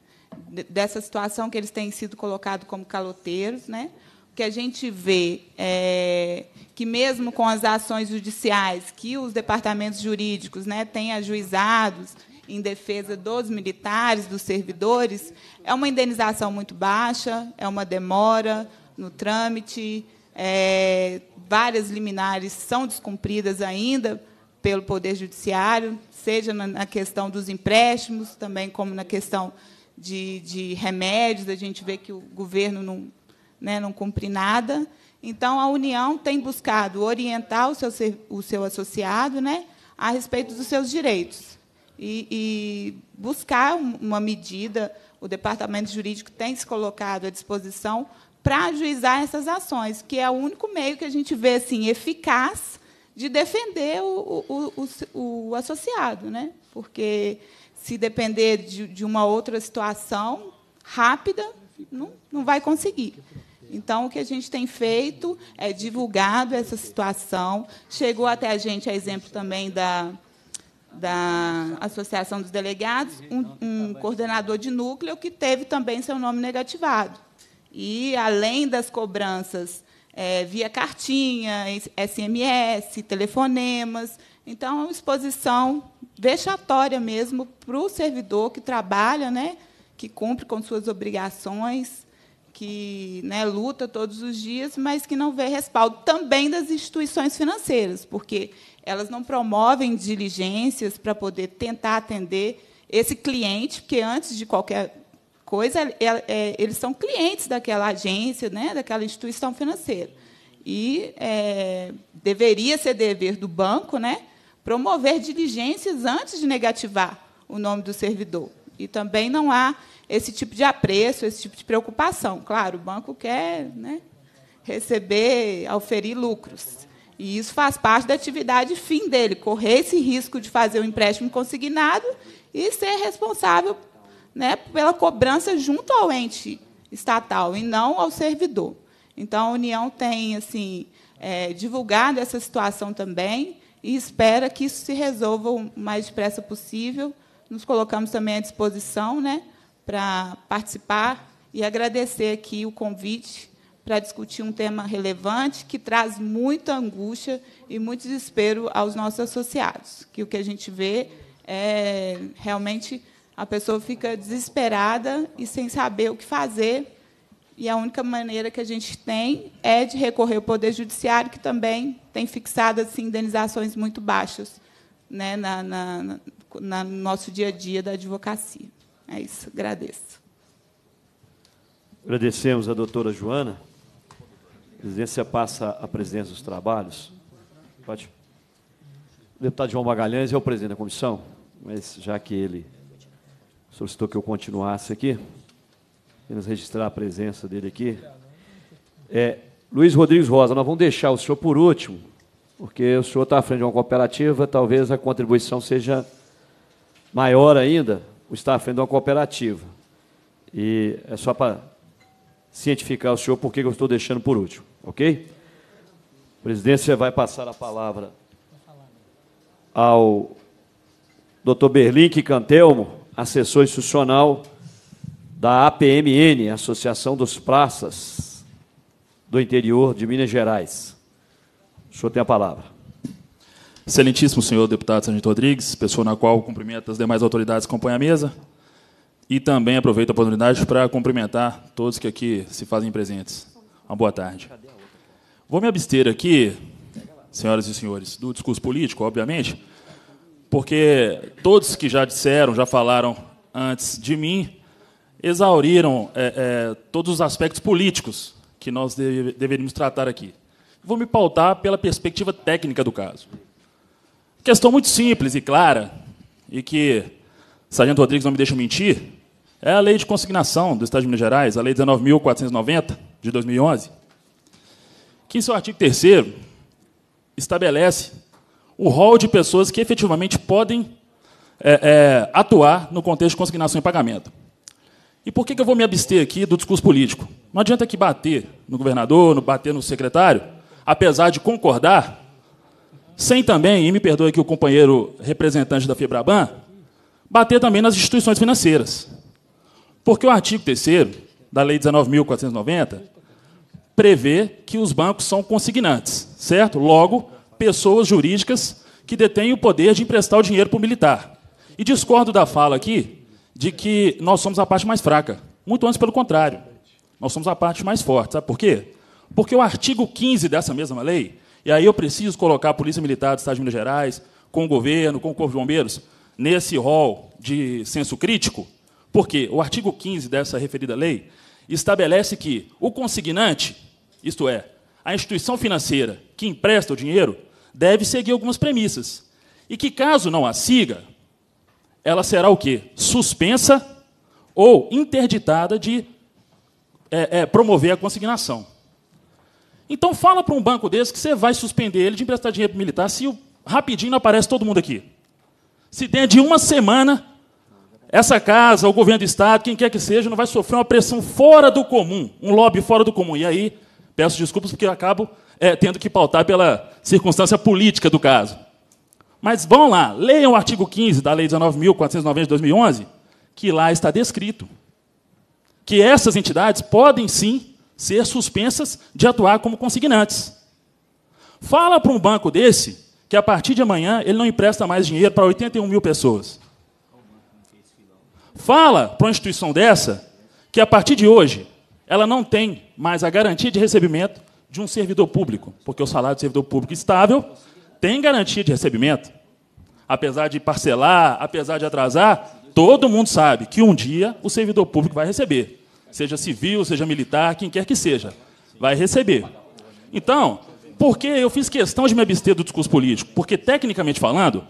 dessa situação que eles têm sido colocados como caloteiros. Né, o que a gente vê é que, mesmo com as ações judiciais que os departamentos jurídicos né, têm ajuizados em defesa dos militares, dos servidores, é uma indenização muito baixa, é uma demora no trâmite, é, várias liminares são descumpridas ainda pelo Poder Judiciário, seja na questão dos empréstimos, também como na questão de, de remédios, a gente vê que o governo não, né, não cumpre nada. Então, a União tem buscado orientar o seu, o seu associado né, a respeito dos seus direitos e, e buscar uma medida. O departamento jurídico tem se colocado à disposição para ajuizar essas ações, que é o único meio que a gente vê assim eficaz de defender o, o, o, o associado, né? Porque se depender de, de, uma outra situação rápida, não, não vai conseguir. Então, o que a gente tem feito é divulgado essa situação. Chegou até a gente, a exemplo também da da Associação dos Delegados, um, um coordenador de núcleo que teve também seu nome negativado. E, além das cobranças é, via cartinha, SMS, telefonemas, então, é uma exposição vexatória mesmo para o servidor que trabalha, né, que cumpre com suas obrigações, que né, luta todos os dias, mas que não vê respaldo também das instituições financeiras, porque elas não promovem diligências para poder tentar atender esse cliente, porque antes de qualquer coisa, é, é, eles são clientes daquela agência, né, daquela instituição financeira. E é, deveria ser dever do banco né, promover diligências antes de negativar o nome do servidor. E também não há esse tipo de apreço, esse tipo de preocupação. Claro, o banco quer né, receber, auferir lucros. E isso faz parte da atividade fim dele, correr esse risco de fazer o um empréstimo consignado e ser responsável né, pela cobrança junto ao ente estatal e não ao servidor. Então, a União tem assim é, divulgado essa situação também e espera que isso se resolva o mais depressa possível. Nos colocamos também à disposição né, para participar e agradecer aqui o convite para discutir um tema relevante que traz muita angústia e muito desespero aos nossos associados. Que o que a gente vê é realmente a pessoa fica desesperada e sem saber o que fazer. E a única maneira que a gente tem é de recorrer ao Poder Judiciário, que também tem fixado assim, indenizações muito baixas né, na, na, na no nosso dia a dia da advocacia. É isso, agradeço. Agradecemos a doutora Joana presidência passa a presidência dos trabalhos. Pode. O deputado João Magalhães é o presidente da comissão, mas já que ele solicitou que eu continuasse aqui, apenas registrar a presença dele aqui. É, Luiz Rodrigues Rosa, nós vamos deixar o senhor por último, porque o senhor está à frente de uma cooperativa, talvez a contribuição seja maior ainda, o estar à frente de uma cooperativa. E é só para cientificar o senhor por que eu estou deixando por último. Ok? A presidência vai passar a palavra ao Dr. Berlink Cantelmo, assessor institucional da APMN, Associação dos Praças do Interior de Minas Gerais. O senhor tem a palavra. Excelentíssimo senhor deputado Sargento Rodrigues, pessoa na qual cumprimento as demais autoridades que acompanham a mesa, e também aproveito a oportunidade para cumprimentar todos que aqui se fazem presentes. Uma boa tarde. Cadê? Vou me abster aqui, senhoras e senhores, do discurso político, obviamente, porque todos que já disseram, já falaram antes de mim, exauriram é, é, todos os aspectos políticos que nós deve, deveríamos tratar aqui. Vou me pautar pela perspectiva técnica do caso. Questão muito simples e clara, e que Sargento Rodrigues não me deixa mentir, é a lei de consignação do Estado de Minas Gerais, a lei 19.490, de 2011, que seu artigo 3 estabelece o rol de pessoas que efetivamente podem é, é, atuar no contexto de consignação e pagamento. E por que, que eu vou me abster aqui do discurso político? Não adianta aqui bater no governador, no bater no secretário, apesar de concordar, sem também, e me perdoe aqui o companheiro representante da Febraban, bater também nas instituições financeiras. Porque o artigo 3 da Lei 19.490 prevê que os bancos são consignantes, certo? Logo, pessoas jurídicas que detêm o poder de emprestar o dinheiro para o militar. E discordo da fala aqui de que nós somos a parte mais fraca. Muito antes, pelo contrário. Nós somos a parte mais forte. Sabe por quê? Porque o artigo 15 dessa mesma lei, e aí eu preciso colocar a Polícia Militar do Estado de Minas Gerais, com o governo, com o Corpo de Bombeiros, nesse rol de senso crítico, porque o artigo 15 dessa referida lei estabelece que o consignante isto é, a instituição financeira que empresta o dinheiro deve seguir algumas premissas. E que, caso não a siga, ela será o quê? Suspensa ou interditada de é, é, promover a consignação. Então, fala para um banco desse que você vai suspender ele de emprestar dinheiro para militar se o, rapidinho não aparece todo mundo aqui. Se dentro de uma semana, essa casa, o governo do Estado, quem quer que seja, não vai sofrer uma pressão fora do comum, um lobby fora do comum. E aí Peço desculpas porque eu acabo é, tendo que pautar pela circunstância política do caso. Mas vão lá, leiam o artigo 15 da Lei 19.490 de 2011, que lá está descrito que essas entidades podem sim ser suspensas de atuar como consignantes. Fala para um banco desse que a partir de amanhã ele não empresta mais dinheiro para 81 mil pessoas. Fala para uma instituição dessa que a partir de hoje ela não tem mas a garantia de recebimento de um servidor público, porque o salário do servidor público estável tem garantia de recebimento. Apesar de parcelar, apesar de atrasar, todo mundo sabe que um dia o servidor público vai receber, seja civil, seja militar, quem quer que seja, vai receber. Então, por que eu fiz questão de me abster do discurso político? Porque, tecnicamente falando,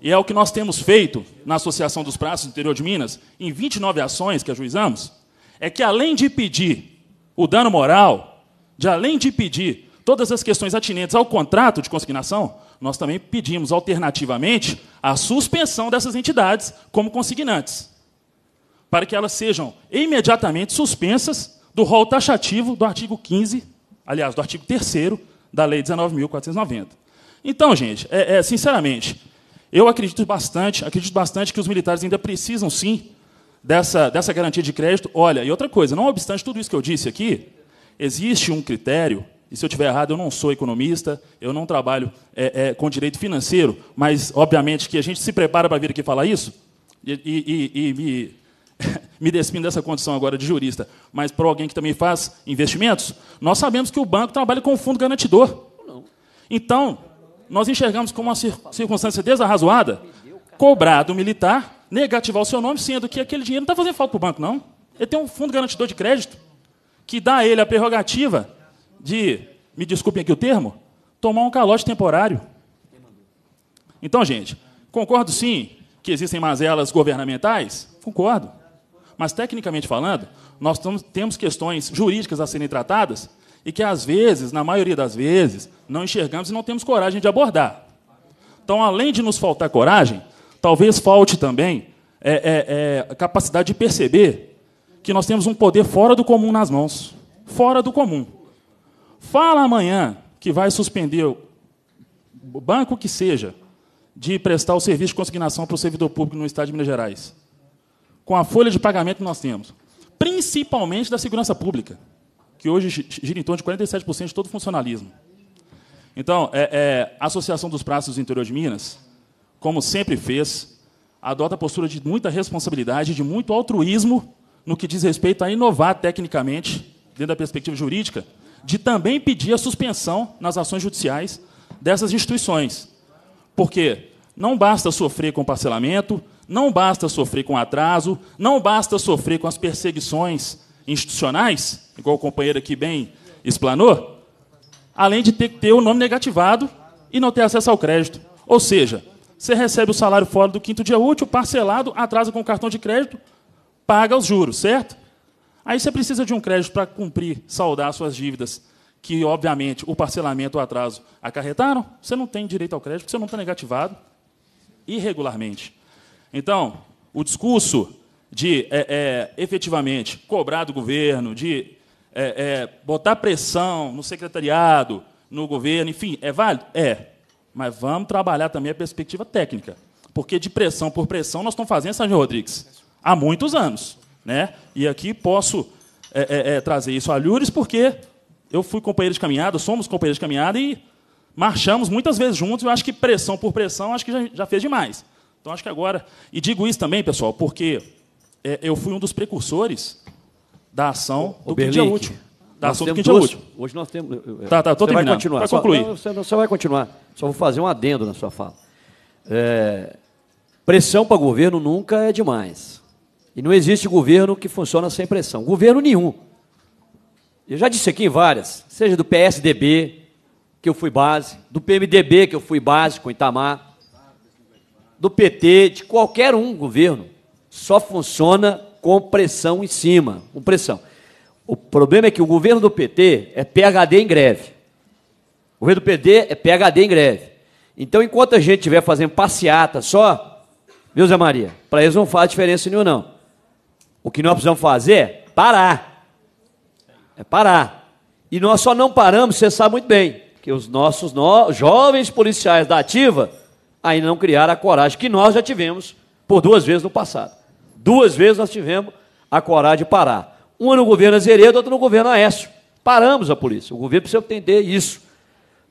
e é o que nós temos feito na Associação dos Praços do Interior de Minas, em 29 ações que ajuizamos, é que, além de pedir o dano moral, de além de pedir todas as questões atinentes ao contrato de consignação, nós também pedimos alternativamente a suspensão dessas entidades como consignantes, para que elas sejam imediatamente suspensas do rol taxativo do artigo 15, aliás, do artigo 3 da Lei 19.490. Então, gente, é, é, sinceramente, eu acredito bastante, acredito bastante que os militares ainda precisam sim dessa, dessa garantia de crédito. Olha, e outra coisa, não obstante tudo isso que eu disse aqui, existe um critério, e se eu estiver errado, eu não sou economista, eu não trabalho é, é, com direito financeiro, mas, obviamente, que a gente se prepara para vir aqui falar isso, e, e, e me, me despindo dessa condição agora de jurista, mas para alguém que também faz investimentos, nós sabemos que o banco trabalha com o fundo garantidor. Então, nós enxergamos como uma circunstância desarrazoada cobrar do militar negativar o seu nome, sendo que aquele dinheiro não está fazendo falta para o banco, não. Ele tem um fundo garantidor de crédito que dá a ele a prerrogativa de, me desculpem aqui o termo, tomar um calote temporário. Então, gente, concordo sim que existem mazelas governamentais? Concordo. Mas, tecnicamente falando, nós temos questões jurídicas a serem tratadas e que, às vezes, na maioria das vezes, não enxergamos e não temos coragem de abordar. Então, além de nos faltar coragem, Talvez falte também é, é, é, a capacidade de perceber que nós temos um poder fora do comum nas mãos. Fora do comum. Fala amanhã que vai suspender o banco que seja de prestar o serviço de consignação para o servidor público no Estado de Minas Gerais. Com a folha de pagamento que nós temos. Principalmente da segurança pública, que hoje gira em torno de 47% de todo o funcionalismo. Então, é, é, a Associação dos Praças do Interior de Minas como sempre fez, adota a postura de muita responsabilidade, de muito altruísmo no que diz respeito a inovar tecnicamente, dentro da perspectiva jurídica, de também pedir a suspensão nas ações judiciais dessas instituições. Porque não basta sofrer com parcelamento, não basta sofrer com atraso, não basta sofrer com as perseguições institucionais, igual o companheiro aqui bem explanou, além de ter que ter o nome negativado e não ter acesso ao crédito. Ou seja, você recebe o salário fora do quinto dia útil, parcelado, atrasa com o cartão de crédito, paga os juros, certo? Aí você precisa de um crédito para cumprir, saldar suas dívidas, que, obviamente, o parcelamento o atraso acarretaram. Você não tem direito ao crédito, você não está negativado irregularmente. Então, o discurso de é, é, efetivamente cobrar do governo, de é, é botar pressão no secretariado, no governo, enfim, é válido? É. Mas vamos trabalhar também a perspectiva técnica. Porque de pressão por pressão nós estamos fazendo, Sérgio Rodrigues, há muitos anos. Né? E aqui posso é, é, é, trazer isso a Lures, porque eu fui companheiro de caminhada, somos companheiros de caminhada e marchamos muitas vezes juntos. Eu acho que pressão por pressão, acho que já, já fez demais. Então acho que agora. E digo isso também, pessoal, porque é, eu fui um dos precursores da ação o, do Berlink, Quindia Útil. Da ação do Útil. Hoje nós temos. É, tá, tá, estou terminando. Vai continuar. Vai concluir. Só, não, você vai continuar. Só vou fazer um adendo na sua fala. É, pressão para governo nunca é demais. E não existe governo que funciona sem pressão. Governo nenhum. Eu já disse aqui em várias, seja do PSDB, que eu fui base, do PMDB, que eu fui base com Itamar, do PT, de qualquer um governo, só funciona com pressão em cima, com pressão. O problema é que o governo do PT é PHD em greve. Governo PD é PHD em greve. Então, enquanto a gente estiver fazendo passeata só, viu, Zé Maria? Para eles não faz diferença nenhuma, não. O que nós precisamos fazer é parar. É parar. E nós só não paramos, você sabe muito bem, que os nossos no... jovens policiais da ativa ainda não criaram a coragem que nós já tivemos por duas vezes no passado. Duas vezes nós tivemos a coragem de parar. Uma no governo Azeredo, outra no governo Aécio. Paramos a polícia. O governo precisa entender isso.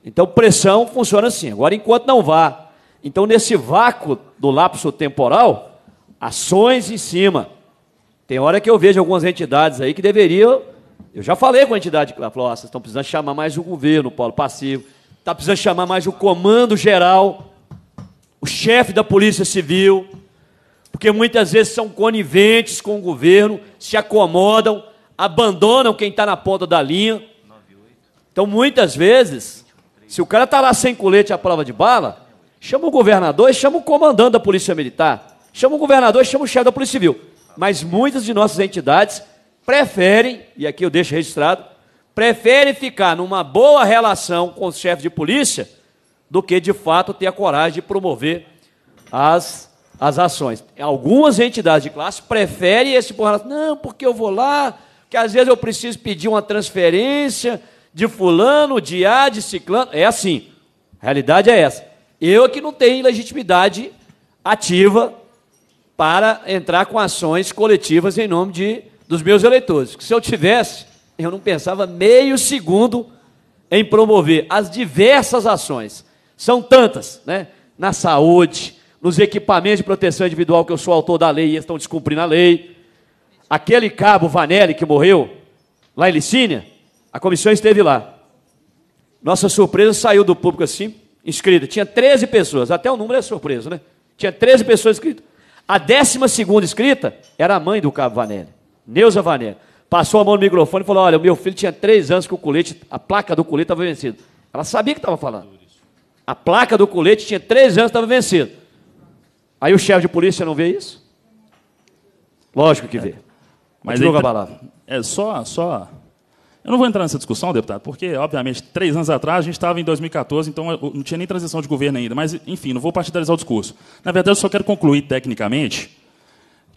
Então, pressão funciona assim. Agora, enquanto não vá. Então, nesse vácuo do lapso temporal, ações em cima. Tem hora que eu vejo algumas entidades aí que deveriam. Eu já falei com a entidade que falou: ah, vocês estão precisando chamar mais o governo, Paulo Passivo. Está precisando chamar mais o comando geral, o chefe da Polícia Civil. Porque muitas vezes são coniventes com o governo, se acomodam, abandonam quem está na ponta da linha. Então, muitas vezes, se o cara está lá sem colete à prova de bala, chama o governador e chama o comandante da Polícia Militar. Chama o governador e chama o chefe da Polícia Civil. Mas muitas de nossas entidades preferem, e aqui eu deixo registrado, preferem ficar numa boa relação com o chefe de polícia do que, de fato, ter a coragem de promover as, as ações. Algumas entidades de classe preferem esse bom Não, porque eu vou lá, que às vezes eu preciso pedir uma transferência, de fulano, de A, de ciclano. É assim. A realidade é essa. Eu que não tenho legitimidade ativa para entrar com ações coletivas em nome de, dos meus eleitores. Se eu tivesse, eu não pensava meio segundo em promover as diversas ações. São tantas, né? Na saúde, nos equipamentos de proteção individual, que eu sou autor da lei e eles estão descumprindo a lei. Aquele cabo Vanelli que morreu lá em Licínia, a comissão esteve lá. Nossa surpresa saiu do público assim, inscrito. Tinha 13 pessoas, até o número é surpresa, né? Tinha 13 pessoas inscritas. A 12 inscrita era a mãe do Cabo Vanelli, Neuza Vanelli. Passou a mão no microfone e falou: Olha, meu filho tinha 3 anos que o colete, a placa do colete estava vencida. Ela sabia que estava falando. A placa do colete tinha 3 anos estava vencida. Aí o chefe de polícia não vê isso? Lógico que vê. Mas Continua a palavra. É só, só eu não vou entrar nessa discussão, deputado, porque, obviamente, três anos atrás, a gente estava em 2014, então não tinha nem transição de governo ainda. Mas, enfim, não vou partidarizar o discurso. Na verdade, eu só quero concluir tecnicamente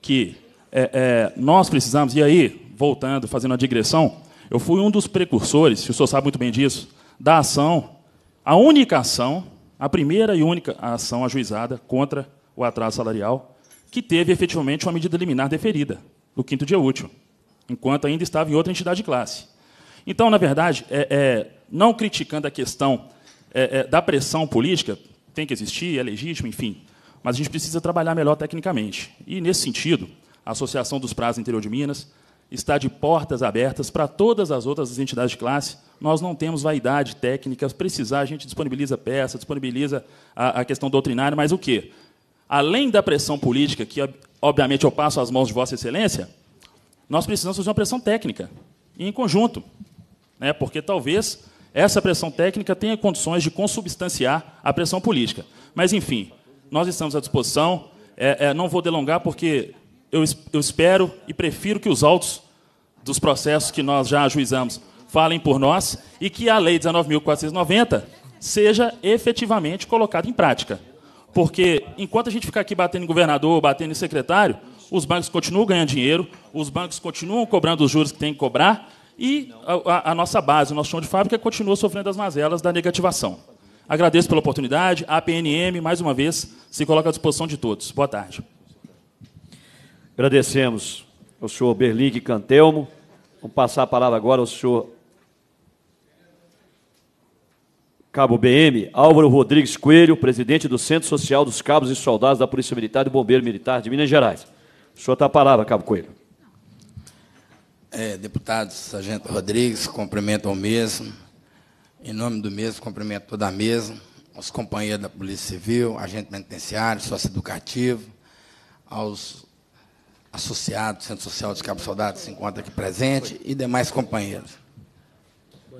que é, é, nós precisamos, e aí, voltando, fazendo a digressão, eu fui um dos precursores, se o senhor sabe muito bem disso, da ação, a única ação, a primeira e única ação ajuizada contra o atraso salarial, que teve efetivamente uma medida liminar deferida, no quinto dia útil, enquanto ainda estava em outra entidade de classe. Então, na verdade, é, é, não criticando a questão é, é, da pressão política, tem que existir, é legítimo, enfim, mas a gente precisa trabalhar melhor tecnicamente. E, nesse sentido, a Associação dos Prazos Interior de Minas está de portas abertas para todas as outras entidades de classe. Nós não temos vaidade técnica, precisar, a gente disponibiliza peça, disponibiliza a, a questão doutrinária, mas o quê? Além da pressão política, que obviamente eu passo às mãos de Vossa Excelência, nós precisamos fazer uma pressão técnica, e em conjunto né? porque talvez essa pressão técnica tenha condições de consubstanciar a pressão política. Mas, enfim, nós estamos à disposição. É, é, não vou delongar, porque eu, eu espero e prefiro que os autos dos processos que nós já ajuizamos falem por nós e que a Lei 19.490 seja efetivamente colocada em prática. Porque enquanto a gente ficar aqui batendo em governador, batendo em secretário, os bancos continuam ganhando dinheiro, os bancos continuam cobrando os juros que têm que cobrar, e a, a, nossa base, o nosso chão de fábrica, continua sofrendo as mazelas da negativação. Agradeço pela oportunidade. A PNM, mais uma vez, se coloca à disposição de todos. Boa tarde. Agradecemos ao senhor Berlig Cantelmo. Vamos passar a palavra agora ao senhor Cabo BM, Álvaro Rodrigues Coelho, presidente do Centro Social dos Cabos e Soldados da Polícia Militar e Bombeiro Militar de Minas Gerais. O senhor está a palavra, Cabo Coelho. É, deputado Sargento Rodrigues, cumprimento ao mesmo. Em nome do mesmo, cumprimento toda a mesa, aos companheiros da Polícia Civil, agente penitenciário, sócio educativo, aos associados do Centro Social de Cabo Soldado, que se encontra aqui presente, e demais companheiros.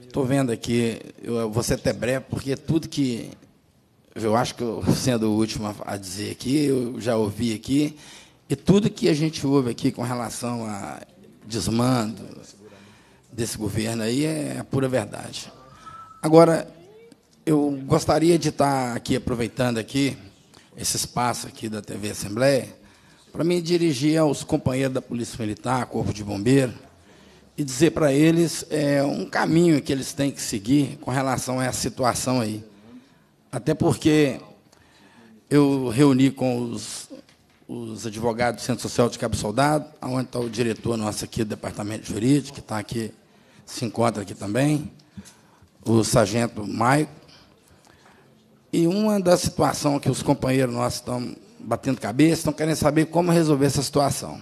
Estou vendo aqui, eu vou ser até breve, porque tudo que eu acho que eu, sendo o último a dizer aqui, eu já ouvi aqui, e tudo que a gente ouve aqui com relação a desmando desse governo aí é a pura verdade. Agora, eu gostaria de estar aqui aproveitando aqui esse espaço aqui da TV Assembleia para me dirigir aos companheiros da Polícia Militar, Corpo de Bombeiro, e dizer para eles é, um caminho que eles têm que seguir com relação a essa situação aí. Até porque eu reuni com os os advogados do Centro Social de Cabo Soldado, aonde está o diretor nosso aqui do Departamento de Jurídico, que está aqui, se encontra aqui também, o sargento Maico. E uma das situações que os companheiros nossos estão batendo cabeça, estão querendo saber como resolver essa situação.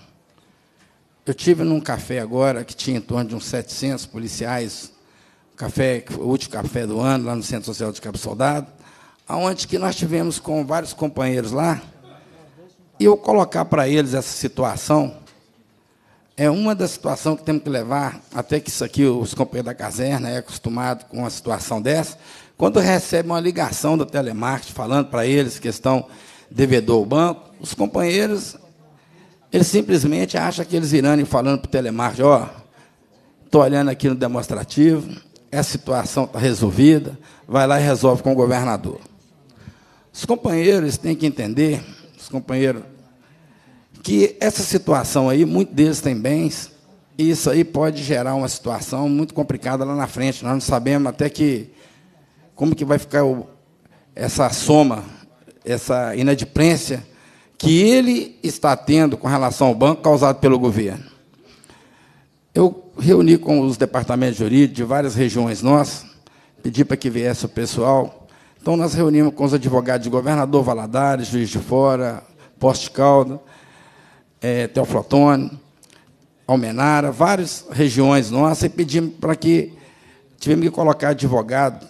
Eu tive num café agora que tinha em torno de uns 700 policiais, café, o último café do ano, lá no Centro Social de Cabo Soldado, aonde que nós tivemos com vários companheiros lá, eu colocar para eles essa situação é uma das situações que temos que levar, até que isso aqui, os companheiros da caserna é acostumado com uma situação dessa, quando recebe uma ligação do telemarketing falando para eles que estão devedor ao banco, os companheiros, eles simplesmente acham que eles irão falando para o telemarketing, ó, oh, estou olhando aqui no demonstrativo, essa situação está resolvida, vai lá e resolve com o governador. Os companheiros têm que entender os companheiros, que essa situação aí, muitos deles têm bens, e isso aí pode gerar uma situação muito complicada lá na frente. Nós não sabemos até que como que vai ficar o, essa soma, essa inadimplência que ele está tendo com relação ao banco causado pelo governo. Eu reuni com os departamentos jurídicos de várias regiões nossas, pedi para que viesse o pessoal então, nós reunimos com os advogados de governador Valadares, Juiz de Fora, Poste Calda, é, Teoflotone, Almenara, várias regiões nossas, e pedimos para que tivemos que colocar advogado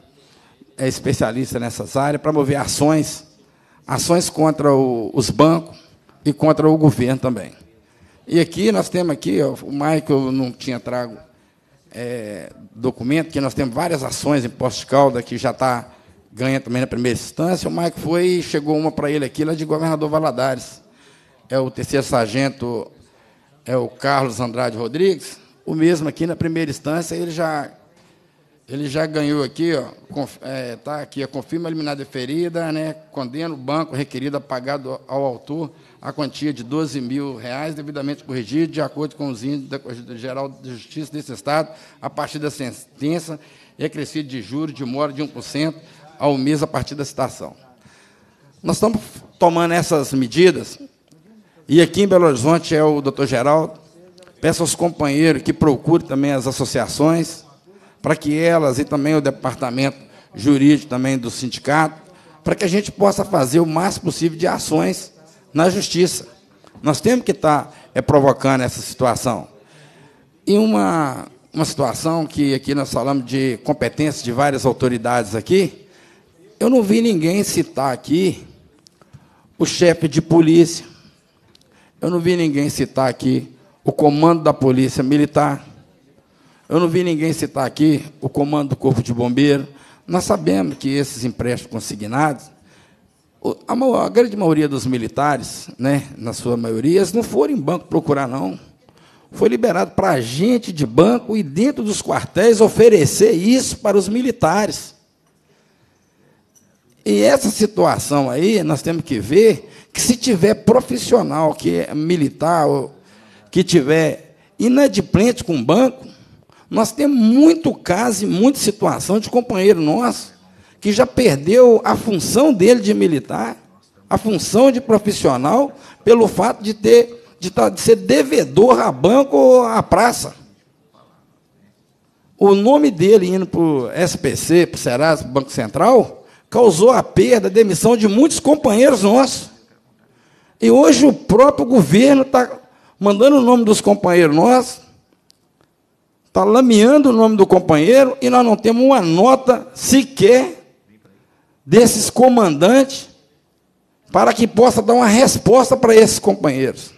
é, especialista nessas áreas para mover ações, ações contra o, os bancos e contra o governo também. E aqui nós temos aqui, ó, o Michael não tinha trago é, documento, que nós temos várias ações em Poste Calda que já está ganha também na primeira instância. O Mike foi, chegou uma para ele aqui, lá é de Governador Valadares. É o terceiro sargento, é o Carlos Andrade Rodrigues. O mesmo aqui na primeira instância, ele já, ele já ganhou aqui, ó, é, tá aqui, a confirma eliminar deferida, né, condena o banco requerido a pagar do, ao autor a quantia de 12 mil reais, devidamente corrigido, de acordo com os índices da Corregedoria Geral de Justiça desse Estado, a partir da sentença, é crescido de juros de mora de 1%, ao mês a partir da citação. Nós estamos tomando essas medidas, e aqui em Belo Horizonte é o doutor Geraldo. Peço aos companheiros que procurem também as associações, para que elas e também o departamento jurídico também do sindicato, para que a gente possa fazer o máximo possível de ações na justiça. Nós temos que tá, estar eh, é, provocando essa situação. E uma, uma situação que aqui nós falamos de competência de várias autoridades aqui, eu não vi ninguém citar aqui o chefe de polícia, eu não vi ninguém citar aqui o comando da polícia militar, eu não vi ninguém citar aqui o comando do corpo de bombeiro. Nós sabemos que esses empréstimos consignados, a, grande maioria dos militares, né, na sua maioria, eles não foram em banco procurar, não. Foi liberado para gente de banco e dentro dos quartéis oferecer isso para os militares. E essa situação aí, nós temos que ver que se tiver profissional que é militar, que tiver inadimplente com o banco, nós temos muito caso e muita situação de companheiro nosso que já perdeu a função dele de militar, a função de profissional, pelo fato de ter de, tá, de ser devedor a banco ou a praça. O nome dele indo para o SPC, para o Serasa, para o Banco Central, causou a perda, a demissão de muitos companheiros nossos. E hoje o próprio governo está mandando o nome dos companheiros nossos, está lameando o nome do companheiro e nós não temos uma nota sequer desses comandantes para que possa dar uma resposta para esses companheiros.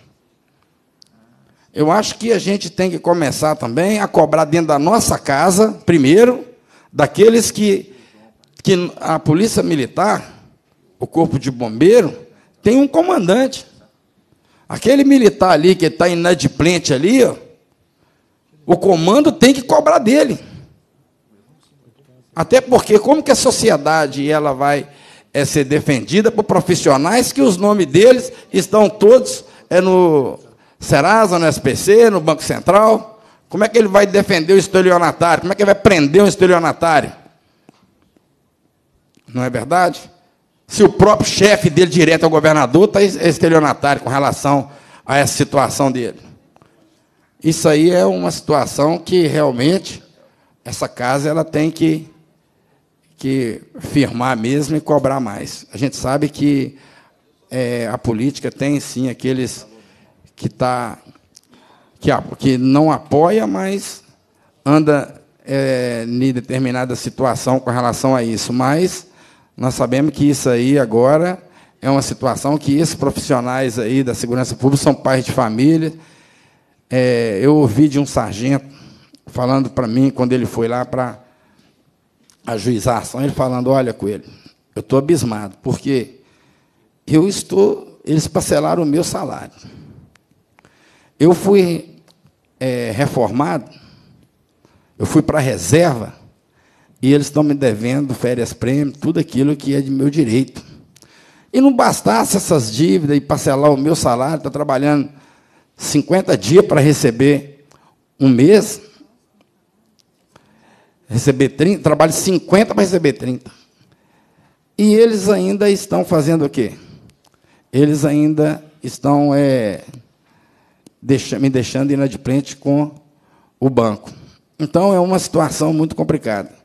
Eu acho que a gente tem que começar também a cobrar dentro da nossa casa, primeiro, daqueles que que a polícia militar, o corpo de bombeiro, tem um comandante. Aquele militar ali que está inadimplente ali, ó, o comando tem que cobrar dele. Até porque como que a sociedade ela vai é, ser defendida por profissionais que os nomes deles estão todos é, no Serasa, no SPC, no Banco Central? Como é que ele vai defender o estelionatário? Como é que ele vai prender um estelionatário? Não é verdade? Se o próprio chefe dele, direto ao governador, está estelionatário com relação a essa situação dele. Isso aí é uma situação que realmente essa casa ela tem que, que firmar mesmo e cobrar mais. A gente sabe que é, a política tem sim aqueles que tá que, que não apoia, mas anda é, em determinada situação com relação a isso. Mas nós sabemos que isso aí agora é uma situação que esses profissionais aí da segurança pública são pais de família. É, eu ouvi de um sargento falando para mim, quando ele foi lá para ajuizar a ação, ele falando, olha, Coelho, eu estou abismado, porque eu estou... Eles parcelaram o meu salário. Eu fui é, reformado, eu fui para a reserva e eles estão me devendo férias-prêmio, tudo aquilo que é de meu direito. E não bastasse essas dívidas e parcelar o meu salário, está trabalhando 50 dias para receber um mês, receber 30, trabalho 50 para receber 30. E eles ainda estão fazendo o quê? Eles ainda estão é, deixa, me deixando inadimplente com o banco. Então é uma situação muito complicada.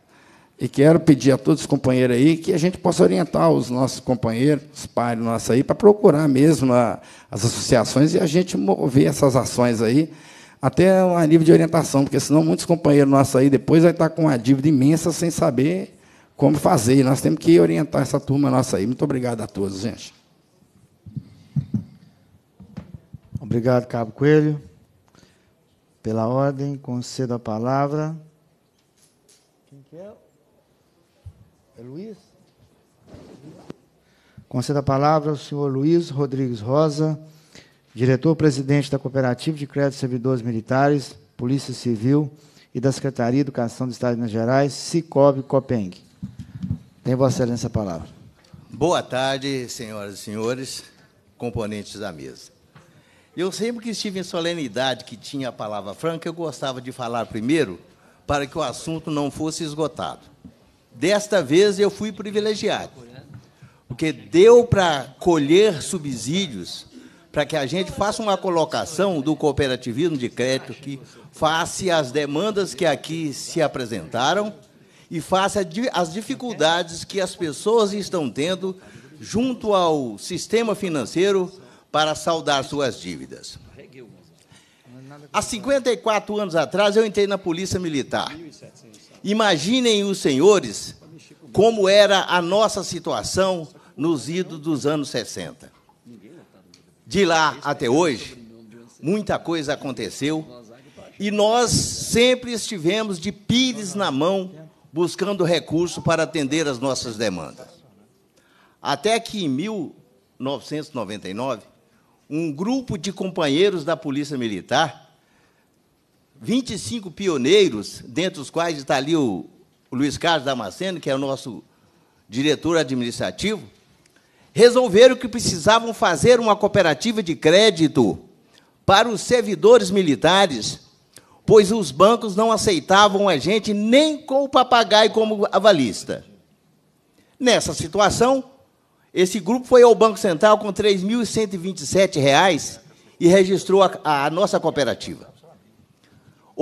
E quero pedir a todos os companheiros aí que a gente possa orientar os nossos companheiros, os pais nossos aí, para procurar mesmo a, as associações e a gente mover essas ações aí até a nível de orientação, porque senão muitos companheiros nossos aí depois vai estar com uma dívida imensa sem saber como fazer. E nós temos que orientar essa turma nossa aí. Muito obrigado a todos, gente. Obrigado, Cabo Coelho. Pela ordem, concedo a palavra É Luiz? Conceda a palavra ao senhor Luiz Rodrigues Rosa, diretor-presidente da Cooperativa de Crédito Servidores Militares, Polícia Civil e da Secretaria de Educação do Estado de Minas Gerais, Cicobi Copeng. Tem Vossa Excelência a palavra. Boa tarde, senhoras e senhores, componentes da mesa. Eu sempre que estive em solenidade que tinha a palavra franca, eu gostava de falar primeiro para que o assunto não fosse esgotado. Desta vez eu fui privilegiado, porque deu para colher subsídios para que a gente faça uma colocação do cooperativismo de crédito que face as demandas que aqui se apresentaram e face as dificuldades que as pessoas estão tendo junto ao sistema financeiro para saldar suas dívidas. Há 54 anos atrás, eu entrei na Polícia Militar. Imaginem os senhores como era a nossa situação nos idos dos anos 60. De lá até hoje, muita coisa aconteceu e nós sempre estivemos de pires na mão, buscando recurso para atender as nossas demandas. Até que em 1999, um grupo de companheiros da Polícia Militar 25 pioneiros, dentre os quais está ali o, Luiz Carlos Damasceno, que é o nosso diretor administrativo, resolveram que precisavam fazer uma cooperativa de crédito para os servidores militares, pois os bancos não aceitavam a gente nem com o papagaio como avalista. Nessa situação, esse grupo foi ao Banco Central com R$ 3.127 e registrou a, a nossa cooperativa.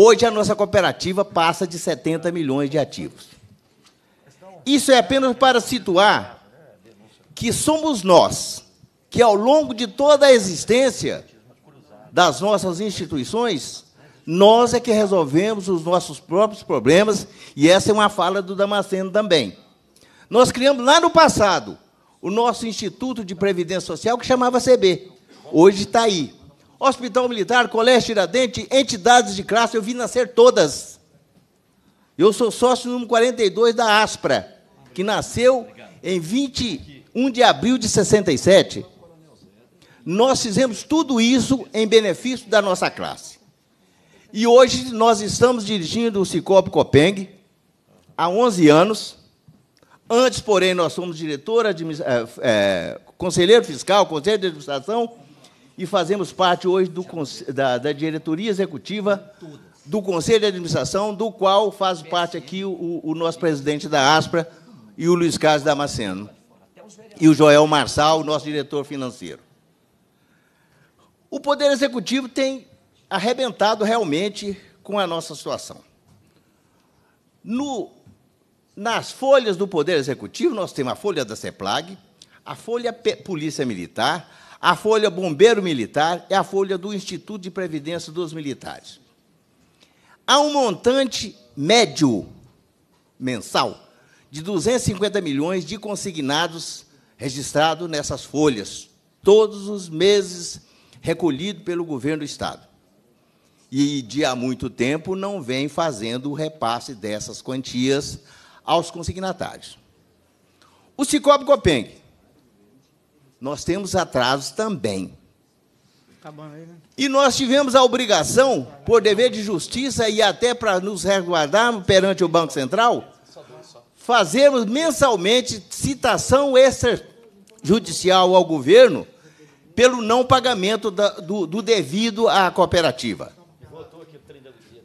Hoje a nossa cooperativa passa de 70 milhões de ativos. Isso é apenas para situar que somos nós que, ao longo de toda a existência das nossas instituições, nós é que resolvemos os nossos próprios problemas, e essa é uma fala do Damasceno também. Nós criamos lá no passado o nosso Instituto de Previdência Social, que chamava CB. Hoje está aí, Hospital Militar, Colégio Tiradentes, entidades de classe, eu vim nascer todas. Eu sou sócio número 42 da Aspra, que nasceu em 21 de abril de 67. Nós fizemos tudo isso em benefício da nossa classe. E hoje nós estamos dirigindo o Sicop Copeng há 11 anos. Antes, porém, nós somos diretor, é, é, conselheiro fiscal, conselho de administração e fazemos parte hoje do, da, da, diretoria executiva do Conselho de Administração, do qual faz parte aqui o, o nosso presidente da Aspra e o Luiz Carlos Damasceno. E o Joel Marçal, nosso diretor financeiro. O Poder Executivo tem arrebentado realmente com a nossa situação. No, nas folhas do Poder Executivo, nós temos a folha da CEPLAG, a folha Polícia Militar, a folha Bombeiro Militar é a folha do Instituto de Previdência dos Militares. Há um montante médio mensal de 250 milhões de consignados registrado nessas folhas, todos os meses recolhido pelo governo do Estado. E de há muito tempo não vem fazendo o repasse dessas quantias aos consignatários. O Cicobi Copeng nós temos atrasos também. Tá né? E nós tivemos a obrigação, por dever de justiça e até para nos resguardarmos perante o Banco Central, fazermos mensalmente citação extrajudicial ao governo pelo não pagamento da, do, do, devido à cooperativa.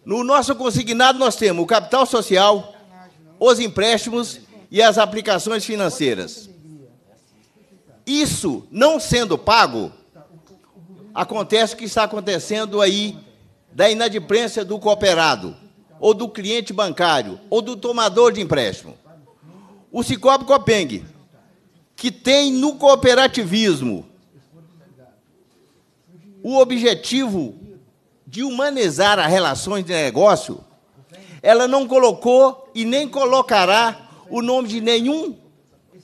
No nosso consignado, nós temos o capital social, os empréstimos e as aplicações financeiras. Isso não sendo pago, acontece o que está acontecendo aí da inadimplência do cooperado, ou do cliente bancário, ou do tomador de empréstimo. O Cicobi Copengue, que tem no cooperativismo o objetivo de humanizar as relações de negócio, ela não colocou e nem colocará o nome de nenhum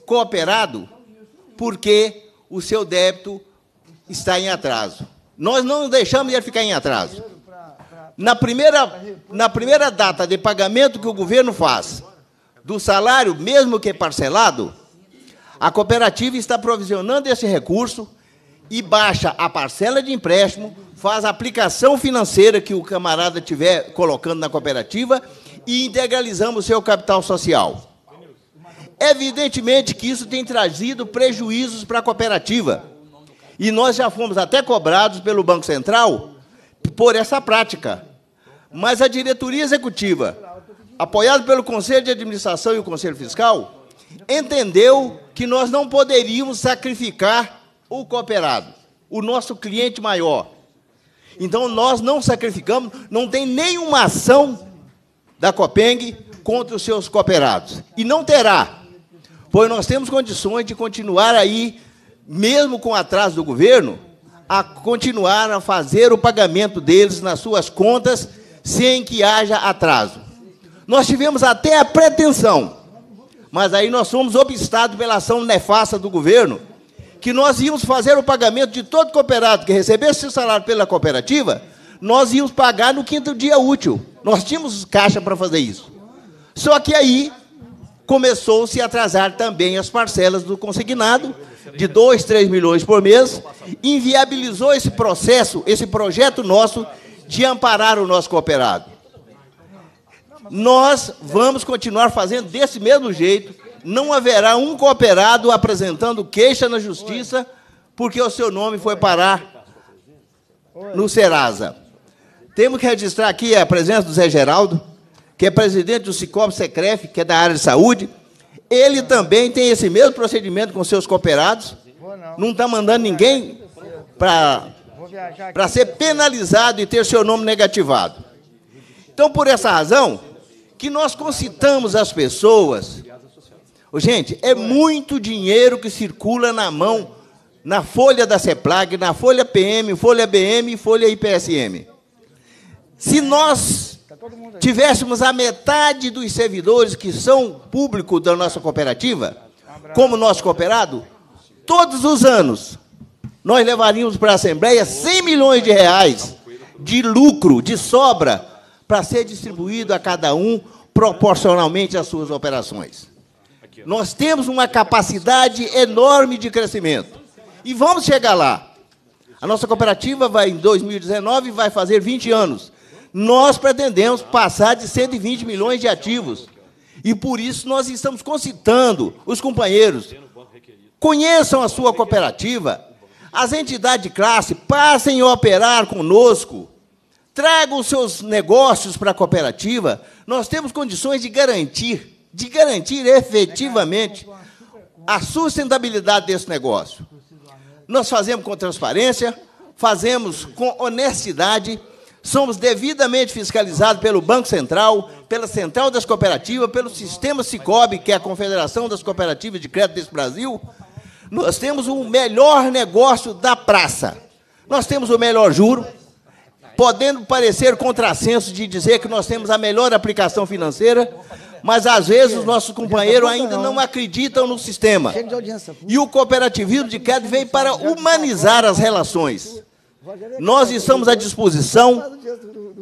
cooperado porque o seu débito está em atraso. Nós não deixamos ele ficar em atraso. Na primeira, na primeira data de pagamento que o governo faz do salário, mesmo que parcelado, a cooperativa está provisionando esse recurso e baixa a parcela de empréstimo, faz a aplicação financeira que o camarada tiver colocando na cooperativa e integralizamos o seu capital social. Evidentemente que isso tem trazido prejuízos para a cooperativa. E nós já fomos até cobrados pelo Banco Central por essa prática. Mas a diretoria executiva, apoiada pelo Conselho de Administração e o Conselho Fiscal, entendeu que nós não poderíamos sacrificar o cooperado, o nosso cliente maior. Então, nós não sacrificamos, não tem nenhuma ação da Copeng contra os seus cooperados. E não terá, pois nós temos condições de continuar aí, mesmo com atraso do governo, a continuar a fazer o pagamento deles nas suas contas sem que haja atraso. Nós tivemos até a pretensão, mas aí nós fomos obstados pela ação nefasta do governo, que nós íamos fazer o pagamento de todo cooperado que recebesse seu salário pela cooperativa, nós íamos pagar no quinto dia útil. Nós tínhamos caixa para fazer isso. Só que aí começou-se a atrasar também as parcelas do consignado, de 2, 3 milhões por mês, inviabilizou esse processo, esse projeto nosso de amparar o nosso cooperado. Nós vamos continuar fazendo desse mesmo jeito, não haverá um cooperado apresentando queixa na justiça porque o seu nome foi parar no Serasa. Temos que registrar aqui a presença do Zé Geraldo, que é presidente do Sicob Secref, que é da área de saúde, ele também tem esse mesmo procedimento com seus cooperados. Não está mandando ninguém para ser penalizado e ter seu nome negativado. Então, por essa razão, que nós concitamos as pessoas. Gente, é muito dinheiro que circula na mão, na folha da CEPLAG, na folha PM, folha BM e folha IPSM. Se nós tivéssemos a metade dos servidores que são público da nossa cooperativa, como nosso cooperado, todos os anos nós levaríamos para a Assembleia 100 milhões de reais de lucro, de sobra, para ser distribuído a cada um proporcionalmente às suas operações. Nós temos uma capacidade enorme de crescimento. E vamos chegar lá. A nossa cooperativa vai, em 2019, vai fazer 20 anos. Nós pretendemos passar de 120 milhões de ativos. E por isso nós estamos concitando os companheiros. Conheçam a sua cooperativa. As entidades de classe passem a operar conosco. Tragam seus negócios para a cooperativa. Nós temos condições de garantir, de garantir efetivamente a sustentabilidade desse negócio. Nós fazemos com transparência, fazemos com honestidade somos devidamente fiscalizados pelo Banco Central, pela Central das Cooperativas, pelo sistema Cicobi, que é a Confederação das Cooperativas de Crédito desse Brasil. Nós temos o melhor negócio da praça. Nós temos o melhor juro, podendo parecer contrassenso de dizer que nós temos a melhor aplicação financeira, mas às vezes os nossos companheiros ainda não acreditam no sistema. E o cooperativismo de crédito vem para humanizar as relações. Nós estamos à disposição.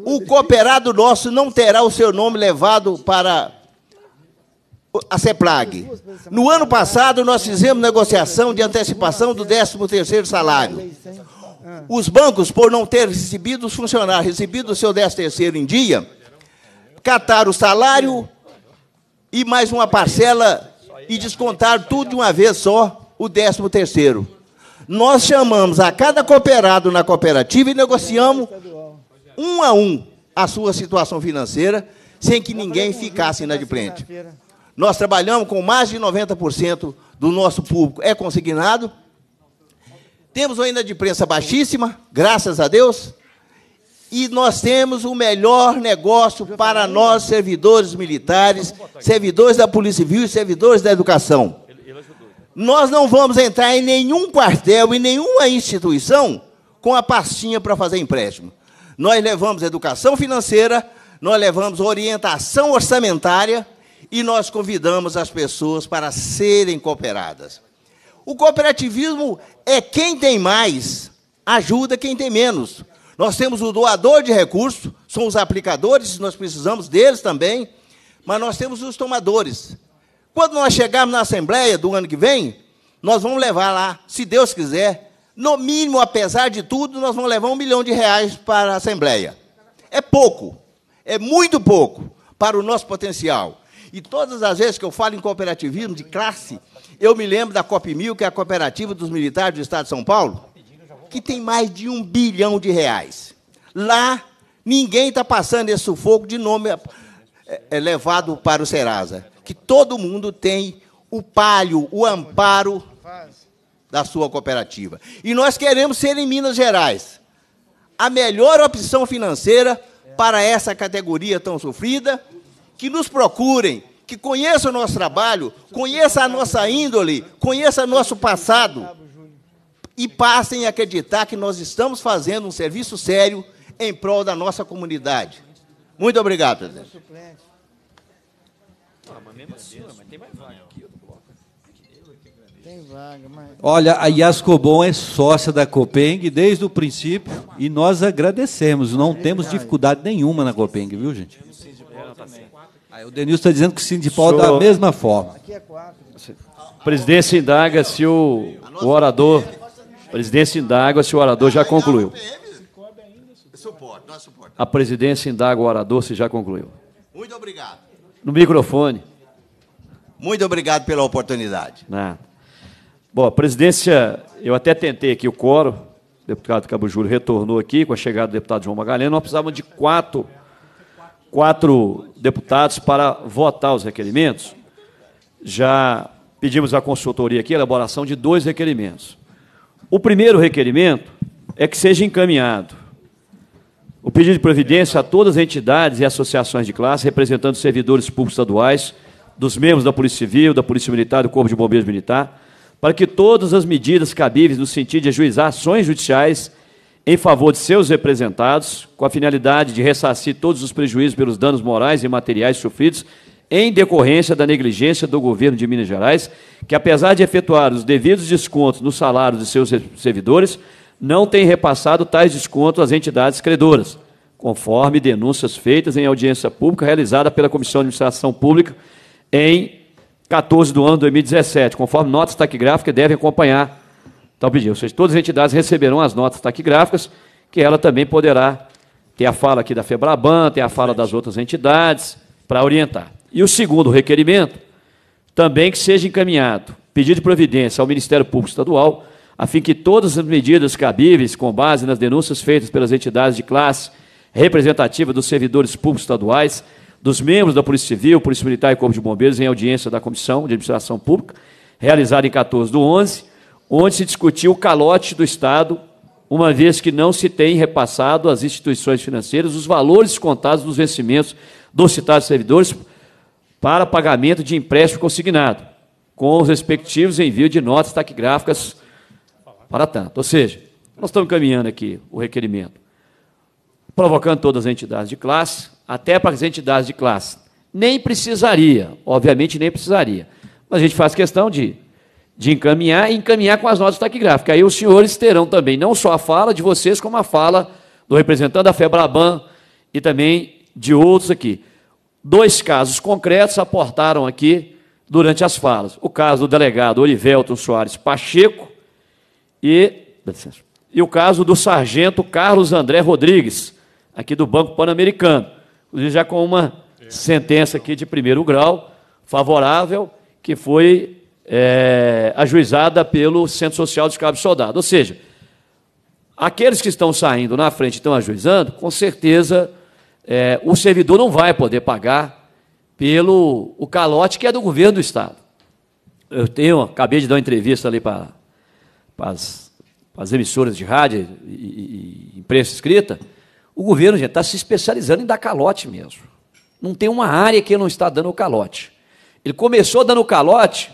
O cooperado nosso não terá o seu nome levado para a CEPLAG. No ano passado, nós fizemos negociação de antecipação do 13º salário. Os bancos, por não ter recebido os funcionários, recebido o seu 13º em dia, cataram o salário e mais uma parcela e descontaram tudo de uma vez só o 13º. Nós chamamos a cada cooperado na cooperativa e negociamos um a um a sua situação financeira, sem que ninguém ficasse frente. Nós trabalhamos com mais de 90% do nosso público é consignado. Temos uma inadimplência baixíssima, graças a Deus. E nós temos o melhor negócio para nós, servidores militares, servidores da Polícia Civil e servidores da educação. Nós não vamos entrar em nenhum quartel, em nenhuma instituição, com a pastinha para fazer empréstimo. Nós levamos educação financeira, nós levamos orientação orçamentária e nós convidamos as pessoas para serem cooperadas. O cooperativismo é quem tem mais ajuda quem tem menos. Nós temos o doador de recursos, são os aplicadores, nós precisamos deles também, mas nós temos os tomadores. Quando nós chegarmos na Assembleia do ano que vem, nós vamos levar lá, se Deus quiser, no mínimo, apesar de tudo, nós vamos levar um milhão de reais para a Assembleia. É pouco, é muito pouco para o nosso potencial. E todas as vezes que eu falo em cooperativismo de classe, eu me lembro da COP1000, que é a cooperativa dos militares do Estado de São Paulo, que tem mais de um bilhão de reais. Lá, ninguém está passando esse sufoco de nome é, é, levado para o Serasa que todo mundo tem o palho, o amparo da sua cooperativa. E nós queremos ser em Minas Gerais a melhor opção financeira para essa categoria tão sofrida, que nos procurem, que conheçam o nosso trabalho, conheça a nossa índole, conheça nosso passado e passem a acreditar que nós estamos fazendo um serviço sério em prol da nossa comunidade. Muito obrigado, presidente. Ah, mas mesmo assim, mas tem mais vaga aqui, outro bloco. Tem vaga, mas... Olha, a Yascobon é sócia da Copeng desde o princípio e nós agradecemos. Não é temos dificuldade nenhuma na Copeng, viu, gente? Tá Aí o Denilson está dizendo que o Sindipal Senhor... da mesma forma. Aqui é quatro. Presidência indaga se o, o orador. Presidência indaga se o orador já concluiu. A presidência indaga o orador se já concluiu. Muito obrigado no microfone. Muito obrigado pela oportunidade. Nada. Né? Bom, a presidência, eu até tentei aqui o coro, o deputado Cabo Júlio retornou aqui com a chegada do deputado João Magalhães, nós precisávamos de quatro, quatro deputados para votar os requerimentos. Já pedimos à consultoria aqui a elaboração de dois requerimentos. O primeiro requerimento é que seja encaminhado o pedido de providência a todas as entidades e associações de classe representando servidores públicos estaduais, dos membros da Polícia Civil, da Polícia Militar, do Corpo de Bombeiros Militar, para que todas as medidas cabíveis no sentido de ajuizar ações judiciais em favor de seus representados, com a finalidade de ressarcir todos os prejuízos pelos danos morais e materiais sofridos em decorrência da negligência do governo de Minas Gerais, que apesar de efetuar os devidos descontos nos salários de seus servidores, não tem repassado tais descontos às entidades credoras, conforme denúncias feitas em audiência pública realizada pela Comissão de Administração Pública em 14 do ano de 2017, conforme notas taquigráficas devem acompanhar tal então, pedido. Ou seja, todas as entidades receberão as notas taquigráficas, que ela também poderá ter a fala aqui da Febraban, ter a fala das outras entidades, para orientar. E o segundo requerimento, também que seja encaminhado pedido de providência ao Ministério Público Estadual a fim que todas as medidas cabíveis, com base nas denúncias feitas pelas entidades de classe representativa dos servidores públicos estaduais, dos membros da Polícia Civil, Polícia Militar e Corpo de Bombeiros, em audiência da Comissão de Administração Pública, realizada em 14 do 11, onde se discutiu o calote do Estado, uma vez que não se tem repassado às instituições financeiras os valores contados nos vencimentos dos citados servidores para pagamento de empréstimo consignado, com os respectivos envios de notas taquigráficas para tanto. Ou seja, nós estamos caminhando aqui o requerimento, provocando todas as entidades de classe, até para as entidades de classe. Nem precisaria, obviamente nem precisaria. Mas a gente faz questão de, de encaminhar e encaminhar com as notas taquigráficas. Aí os senhores terão também não só a fala de vocês, como a fala do representante da FEBRABAN e também de outros aqui. Dois casos concretos aportaram aqui durante as falas. O caso do delegado Olivelton Soares Pacheco, e, e o caso do sargento Carlos André Rodrigues, aqui do Banco Pan-Americano, já com uma sentença aqui de primeiro grau, favorável, que foi é, ajuizada pelo Centro Social dos Cabo Soldados. Ou seja, aqueles que estão saindo na frente e estão ajuizando, com certeza é, o servidor não vai poder pagar pelo o calote que é do governo do Estado. Eu tenho, acabei de dar uma entrevista ali para para as, as emissoras de rádio e, e imprensa escrita, o governo está se especializando em dar calote mesmo. Não tem uma área que ele não está dando o calote. Ele começou dando o calote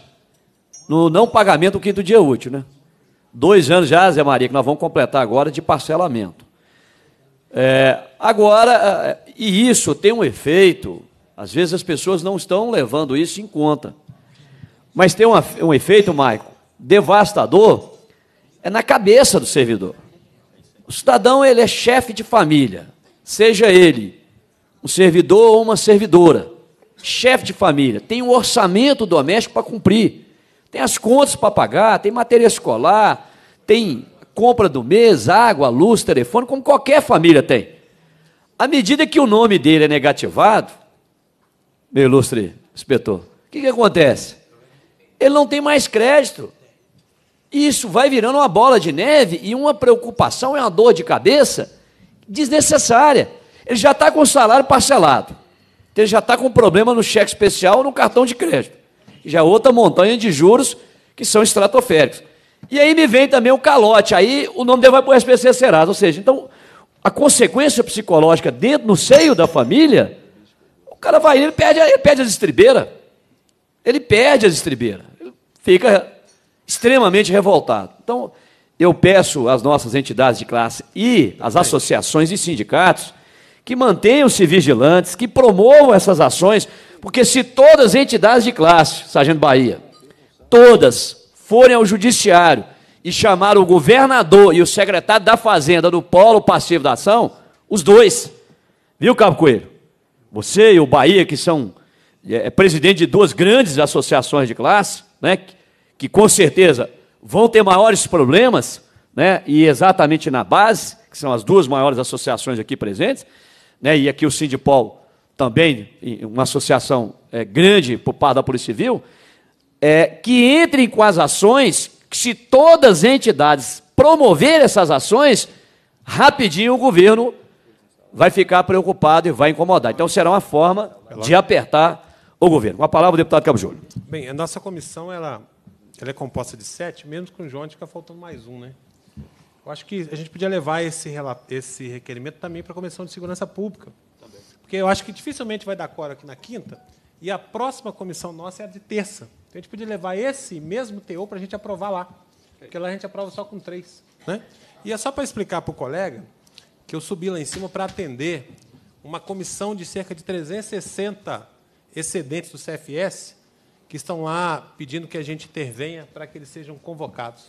no não pagamento do quinto dia útil, né? Dois anos já, Zé Maria, que nós vamos completar agora de parcelamento. É, agora, é, e isso tem um efeito, às vezes as pessoas não estão levando isso em conta. Mas tem uma, um efeito, Maico, devastador é na cabeça do servidor. O cidadão ele é chefe de família, seja ele um servidor ou uma servidora, chefe de família, tem um orçamento doméstico para cumprir, tem as contas para pagar, tem matéria escolar, tem compra do mês, água, luz, telefone, como qualquer família tem. À medida que o nome dele é negativado, meu ilustre inspetor, o que, que acontece? Ele não tem mais crédito. Isso vai virando uma bola de neve e uma preocupação e é uma dor de cabeça desnecessária. Ele já está com o salário parcelado. Ele já está com problema no cheque especial ou no cartão de crédito. Já é outra montanha de juros que são estratosféricos. E aí me vem também o calote. Aí o nome dele vai para o SPC Serasa. Ou seja, então, a consequência psicológica dentro, no seio da família, o cara vai, ele perde, ele perde as estribeiras. Ele perde as estribeiras. fica extremamente revoltado. Então, eu peço às nossas entidades de classe e às associações e sindicatos que mantenham-se vigilantes, que promovam essas ações, porque se todas as entidades de classe, Sargento Bahia, todas forem ao judiciário e chamar o governador e o secretário da Fazenda do polo passivo da ação, os dois, viu, Cabo Coelho? Você e o Bahia, que são é, é presidente de duas grandes associações de classe, né, que, que com certeza vão ter maiores problemas, né? e exatamente na base, que são as duas maiores associações aqui presentes, né? e aqui o Sindipol também, uma associação é, grande por parte da Polícia Civil, é, que entrem com as ações, que se todas as entidades promoverem essas ações, rapidinho o governo vai ficar preocupado e vai incomodar. Então será uma forma de apertar o governo. Com a palavra, o deputado Cabo Júlio. Bem, a nossa comissão, ela ela é composta de sete, menos com o João, fica faltando mais um, né? Eu acho que a gente podia levar esse, esse requerimento também para a Comissão de Segurança Pública. porque eu acho que dificilmente vai dar cora aqui na quinta, e a próxima comissão nossa é a de terça. Então a gente podia levar esse mesmo TO para a gente aprovar lá. Porque lá a gente aprova só com três. Né? E é só para explicar para o colega que eu subi lá em cima para atender uma comissão de cerca de 360 excedentes do CFS que estão lá pedindo que a gente intervenha para que eles sejam convocados.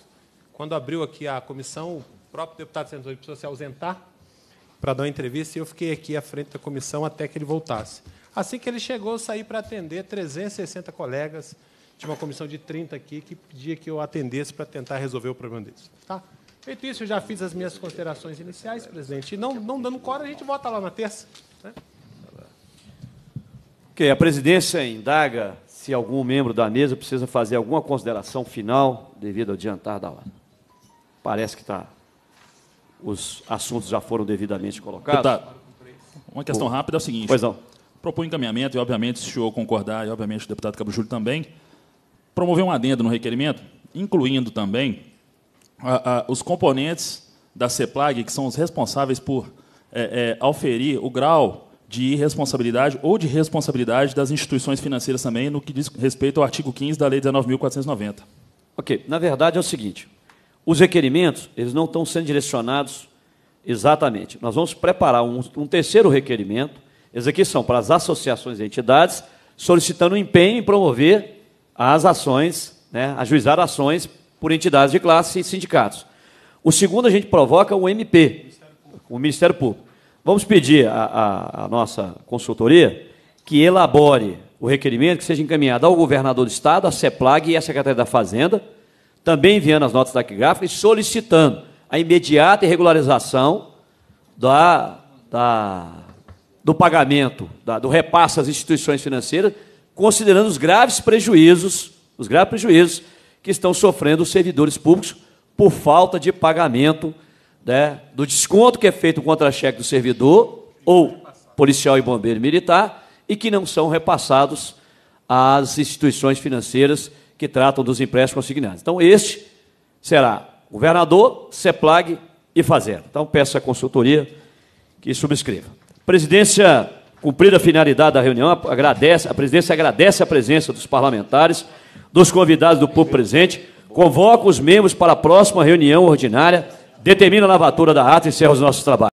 Quando abriu aqui a comissão, o próprio deputado sentou, precisou se ausentar para dar uma entrevista e eu fiquei aqui à frente da comissão até que ele voltasse. Assim que ele chegou, eu saí para atender 360 colegas. de uma comissão de 30 aqui que pedia que eu atendesse para tentar resolver o problema deles. Tá? Feito isso, eu já fiz as minhas considerações iniciais, presidente. E não, não dando cora, a gente volta lá na terça. Né? Ok, a presidência indaga se algum membro da mesa precisa fazer alguma consideração final devido ao adiantar da hora. Parece que está. Os assuntos já foram devidamente colocados. Deputado, uma questão rápida é o seguinte. Pois não. Propõe encaminhamento, e obviamente, se o senhor concordar, e obviamente o deputado Cabo Júlio também, promover um adendo no requerimento, incluindo também a, a, os componentes da CEPLAG, que são os responsáveis por é, é, auferir o grau de irresponsabilidade ou de responsabilidade das instituições financeiras também no que diz respeito ao artigo 15 da Lei 19.490. Ok. Na verdade, é o seguinte. Os requerimentos, eles não estão sendo direcionados exatamente. Nós vamos preparar um, um terceiro requerimento. Esses aqui são para as associações e entidades solicitando um empenho em promover as ações, né, ajuizar ações por entidades de classe e sindicatos. O segundo, a gente provoca o MP, O Ministério Público. Vamos pedir à nossa consultoria que elabore o requerimento que seja encaminhado ao governador do Estado, à CEPLAG e à Secretaria da Fazenda, também enviando as notas taquigráficas e solicitando a imediata regularização da, da, do pagamento, da, do repasse às instituições financeiras, considerando os graves prejuízos, os graves prejuízos que estão sofrendo os servidores públicos por falta de pagamento né, do desconto que é feito contra-cheque do servidor ou policial e bombeiro militar e que não são repassados às instituições financeiras que tratam dos empréstimos consignados. Então, este será governador, CEPLAG e Fazenda. Então, peço à consultoria que subscreva. Presidência, cumprida a finalidade da reunião, agradece, a presidência agradece a presença dos parlamentares, dos convidados do público presente, convoca os membros para a próxima reunião ordinária Determina a lavatura da ata e encerra os nossos trabalhos.